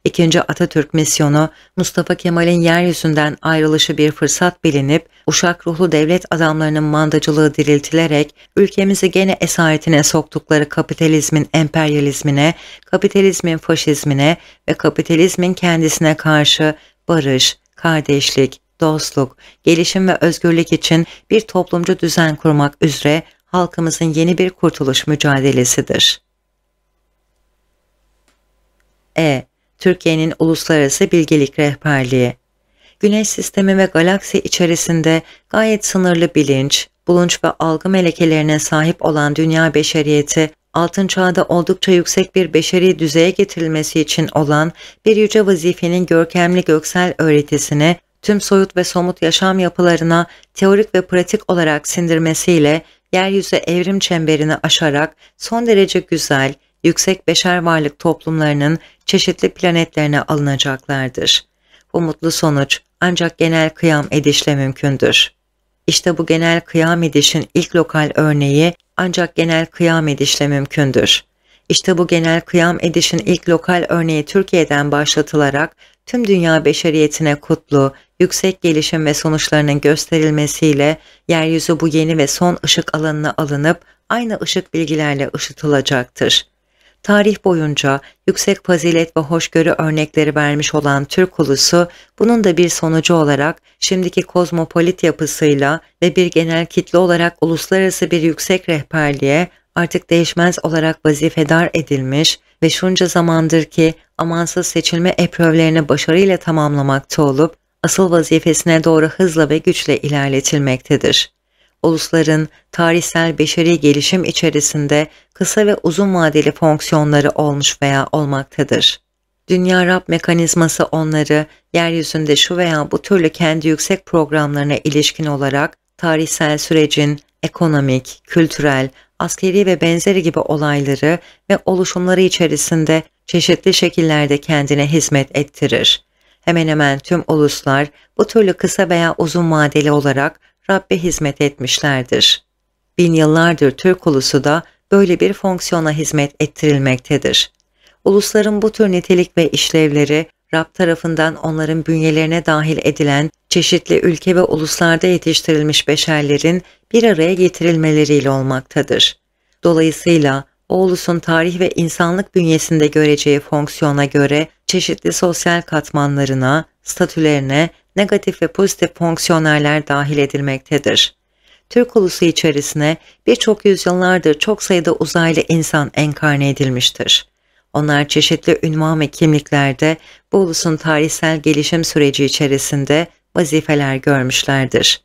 2. Atatürk misyonu Mustafa Kemal'in yeryüzünden ayrılışı bir fırsat bilinip uşak ruhlu devlet adamlarının mandacılığı diriltilerek ülkemizi gene esaretine soktukları kapitalizmin emperyalizmine, kapitalizmin faşizmine ve kapitalizmin kendisine karşı barış, kardeşlik, dostluk, gelişim ve özgürlük için bir toplumcu düzen kurmak üzere halkımızın yeni bir kurtuluş mücadelesidir. E. Türkiye'nin uluslararası bilgelik rehberliği. Güneş sistemi ve galaksi içerisinde gayet sınırlı bilinç, bulunç ve algı melekelerine sahip olan dünya beşeriyeti, altın çağda oldukça yüksek bir beşeri düzeye getirilmesi için olan bir yüce vazifenin görkemli göksel öğretisini tüm soyut ve somut yaşam yapılarına teorik ve pratik olarak sindirmesiyle yeryüzü evrim çemberini aşarak son derece güzel, yüksek beşer varlık toplumlarının çeşitli planetlerine alınacaklardır. Bu mutlu sonuç ancak genel kıyam edişle mümkündür. İşte bu genel kıyam edişin ilk lokal örneği ancak genel kıyam edişle mümkündür. İşte bu genel kıyam edişin ilk lokal örneği Türkiye'den başlatılarak tüm dünya beşeriyetine kutlu, yüksek gelişim ve sonuçlarının gösterilmesiyle yeryüzü bu yeni ve son ışık alanına alınıp aynı ışık bilgilerle ışıtılacaktır. Tarih boyunca yüksek fazilet ve hoşgörü örnekleri vermiş olan Türk ulusu bunun da bir sonucu olarak şimdiki kozmopolit yapısıyla ve bir genel kitle olarak uluslararası bir yüksek rehberliğe artık değişmez olarak vazifedar edilmiş ve şunca zamandır ki amansız seçilme eprövlerini başarıyla tamamlamakta olup asıl vazifesine doğru hızla ve güçle ilerletilmektedir ulusların tarihsel beşeri gelişim içerisinde kısa ve uzun vadeli fonksiyonları olmuş veya olmaktadır. Dünya Rab mekanizması onları yeryüzünde şu veya bu türlü kendi yüksek programlarına ilişkin olarak tarihsel sürecin ekonomik, kültürel, askeri ve benzeri gibi olayları ve oluşumları içerisinde çeşitli şekillerde kendine hizmet ettirir. Hemen hemen tüm uluslar bu türlü kısa veya uzun vadeli olarak Rabbe hizmet etmişlerdir. Bin yıllardır Türk ulusu da böyle bir fonksiyona hizmet ettirilmektedir. Ulusların bu tür nitelik ve işlevleri Rab tarafından onların bünyelerine dahil edilen çeşitli ülke ve uluslarda yetiştirilmiş beşerlerin bir araya getirilmeleriyle olmaktadır. Dolayısıyla o ulusun tarih ve insanlık bünyesinde göreceği fonksiyona göre çeşitli sosyal katmanlarına, statülerine negatif ve pozitif fonksiyonerler dahil edilmektedir. Türk ulusu içerisine birçok yüzyıllardır çok sayıda uzaylı insan enkarne edilmiştir. Onlar çeşitli ünvan ve kimliklerde bu ulusun tarihsel gelişim süreci içerisinde vazifeler görmüşlerdir.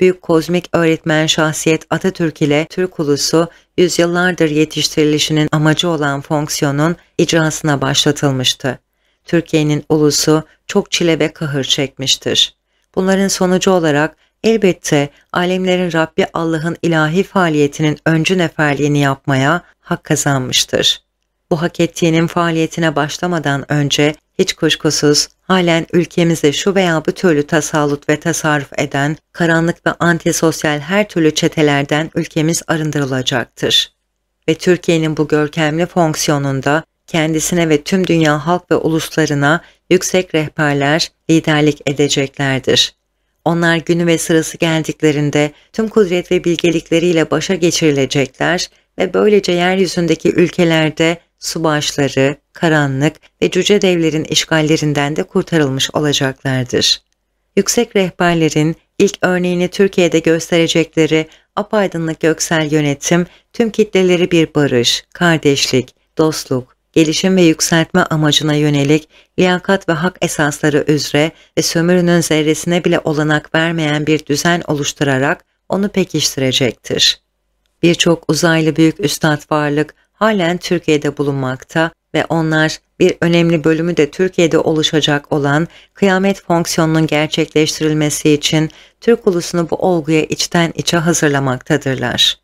Büyük kozmik öğretmen şahsiyet Atatürk ile Türk ulusu yüzyıllardır yetiştirilişinin amacı olan fonksiyonun icrasına başlatılmıştı. Türkiye'nin ulusu çok çile ve kahır çekmiştir. Bunların sonucu olarak elbette alemlerin Rabbi Allah'ın ilahi faaliyetinin öncü neferliğini yapmaya hak kazanmıştır. Bu hak ettiğinin faaliyetine başlamadan önce hiç kuşkusuz halen ülkemizde şu veya bu türlü tasallut ve tasarruf eden karanlık ve antisosyal her türlü çetelerden ülkemiz arındırılacaktır. Ve Türkiye'nin bu görkemli fonksiyonunda kendisine ve tüm dünya halk ve uluslarına yüksek rehberler liderlik edeceklerdir. Onlar günü ve sırası geldiklerinde tüm kudret ve bilgelikleriyle başa geçirilecekler ve böylece yeryüzündeki ülkelerde subaşları, karanlık ve cüce devlerin işgallerinden de kurtarılmış olacaklardır. Yüksek rehberlerin ilk örneğini Türkiye'de gösterecekleri apaydınlık göksel yönetim tüm kitleleri bir barış, kardeşlik, dostluk, gelişim ve yükseltme amacına yönelik liyakat ve hak esasları üzere ve sömürünün zerresine bile olanak vermeyen bir düzen oluşturarak onu pekiştirecektir. Birçok uzaylı büyük üstad varlık halen Türkiye'de bulunmakta ve onlar bir önemli bölümü de Türkiye'de oluşacak olan kıyamet fonksiyonunun gerçekleştirilmesi için Türk ulusunu bu olguya içten içe hazırlamaktadırlar.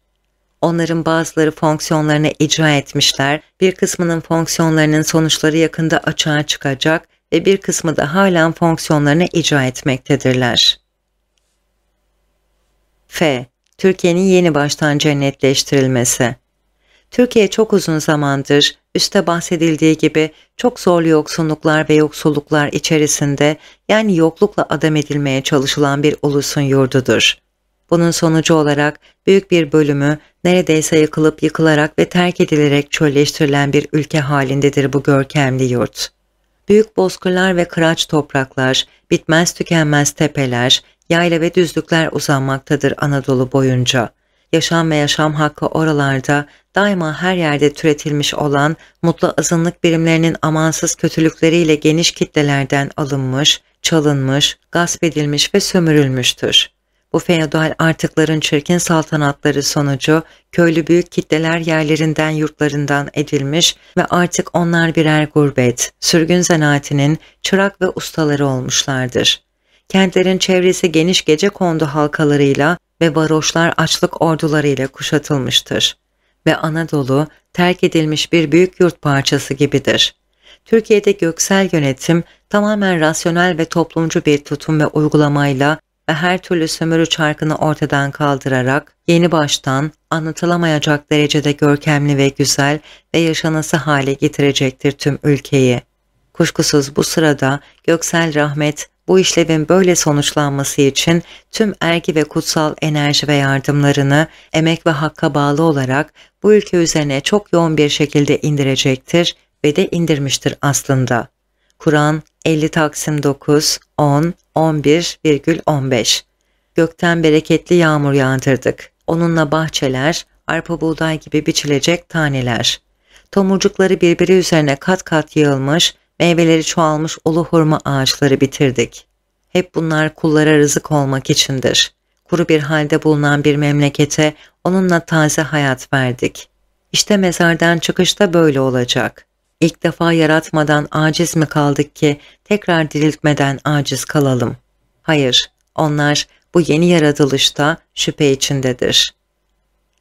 Onların bazıları fonksiyonlarını icra etmişler, bir kısmının fonksiyonlarının sonuçları yakında açığa çıkacak ve bir kısmı da halen fonksiyonlarını icra etmektedirler. F. Türkiye'nin yeni baştan cennetleştirilmesi Türkiye çok uzun zamandır üste bahsedildiği gibi çok zorlu yoksunluklar ve yoksulluklar içerisinde yani yoklukla adam edilmeye çalışılan bir ulusun yurdudur. Bunun sonucu olarak büyük bir bölümü neredeyse yıkılıp yıkılarak ve terk edilerek çölleştirilen bir ülke halindedir bu görkemli yurt. Büyük bozkırlar ve kıraç topraklar, bitmez tükenmez tepeler, yayla ve düzlükler uzanmaktadır Anadolu boyunca. Yaşam ve yaşam hakkı oralarda daima her yerde türetilmiş olan mutlu azınlık birimlerinin amansız kötülükleriyle geniş kitlelerden alınmış, çalınmış, gasp edilmiş ve sömürülmüştür. Bu feodal artıkların çirkin saltanatları sonucu köylü büyük kitleler yerlerinden yurtlarından edilmiş ve artık onlar birer gurbet, sürgün zanaatinin çırak ve ustaları olmuşlardır. Kentlerin çevresi geniş gece kondu halkalarıyla ve varoşlar açlık ordularıyla kuşatılmıştır ve Anadolu terk edilmiş bir büyük yurt parçası gibidir. Türkiye'de göksel yönetim tamamen rasyonel ve toplumcu bir tutum ve uygulamayla ve her türlü sömürü çarkını ortadan kaldırarak yeni baştan anlatılamayacak derecede görkemli ve güzel ve yaşanası hale getirecektir tüm ülkeyi. Kuşkusuz bu sırada göksel rahmet bu işlevin böyle sonuçlanması için tüm ergi ve kutsal enerji ve yardımlarını emek ve hakka bağlı olarak bu ülke üzerine çok yoğun bir şekilde indirecektir ve de indirmiştir aslında. Kur'an 50 Taksim 9, 10, 11,15 Gökten bereketli yağmur yağdırdık. Onunla bahçeler, arpa buğday gibi biçilecek taneler. Tomurcukları birbiri üzerine kat kat yığılmış, meyveleri çoğalmış ulu hurma ağaçları bitirdik. Hep bunlar kullara rızık olmak içindir. Kuru bir halde bulunan bir memlekete onunla taze hayat verdik. İşte mezardan çıkışta böyle olacak. İlk defa yaratmadan aciz mi kaldık ki tekrar diriltmeden aciz kalalım? Hayır, onlar bu yeni yaratılışta şüphe içindedir.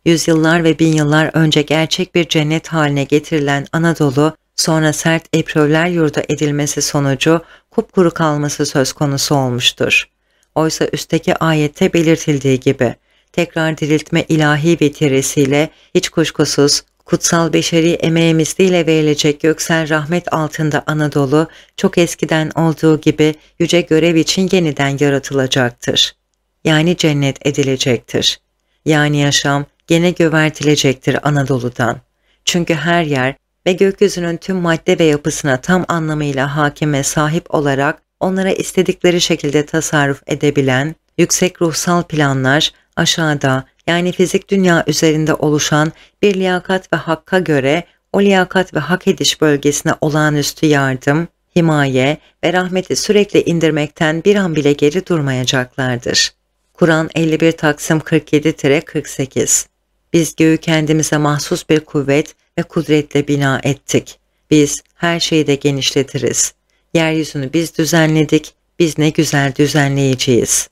Yüzyıllar ve bin yıllar önce gerçek bir cennet haline getirilen Anadolu, sonra sert eprövler yurda edilmesi sonucu kupkuru kalması söz konusu olmuştur. Oysa üstteki ayette belirtildiği gibi, tekrar diriltme ilahi vetiresiyle hiç kuşkusuz Kutsal beşeri emeğimiz ile verilecek göksel rahmet altında Anadolu çok eskiden olduğu gibi yüce görev için yeniden yaratılacaktır. Yani cennet edilecektir. Yani yaşam gene gövertilecektir Anadolu'dan. Çünkü her yer ve gökyüzünün tüm madde ve yapısına tam anlamıyla hakime sahip olarak onlara istedikleri şekilde tasarruf edebilen, yüksek ruhsal planlar aşağıda yani fizik dünya üzerinde oluşan bir liyakat ve hakka göre o liyakat ve hak ediş bölgesine olağanüstü yardım, himaye ve rahmeti sürekli indirmekten bir an bile geri durmayacaklardır. Kur'an 51 Taksim 47-48 Biz göğü kendimize mahsus bir kuvvet ve kudretle bina ettik. Biz her şeyi de genişletiriz. Yeryüzünü biz düzenledik, biz ne güzel düzenleyeceğiz.''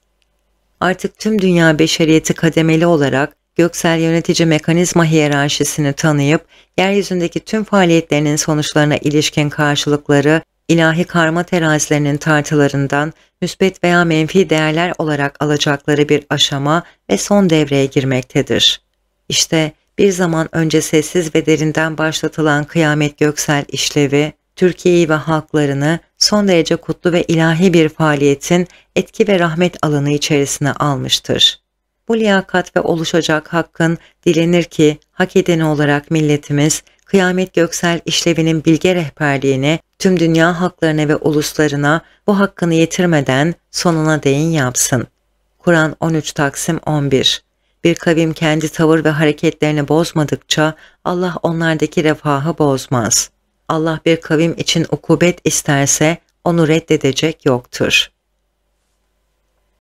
artık tüm dünya beşeriyeti kademeli olarak göksel yönetici mekanizma hiyerarşisini tanıyıp yeryüzündeki tüm faaliyetlerinin sonuçlarına ilişkin karşılıkları ilahi karma terazilerinin tartılarından müsbet veya menfi değerler olarak alacakları bir aşama ve son devreye girmektedir. İşte bir zaman önce sessiz ve derinden başlatılan kıyamet göksel işlevi, Türkiye'yi ve halklarını son derece kutlu ve ilahi bir faaliyetin etki ve rahmet alanı içerisine almıştır. Bu liyakat ve oluşacak hakkın dilenir ki hak edeni olarak milletimiz kıyamet göksel işlevinin bilge rehberliğini tüm dünya haklarına ve uluslarına bu hakkını yitirmeden sonuna değin yapsın. Kur'an 13 Taksim 11 Bir kavim kendi tavır ve hareketlerini bozmadıkça Allah onlardaki refahı bozmaz.'' Allah bir kavim için ukubet isterse onu reddedecek yoktur.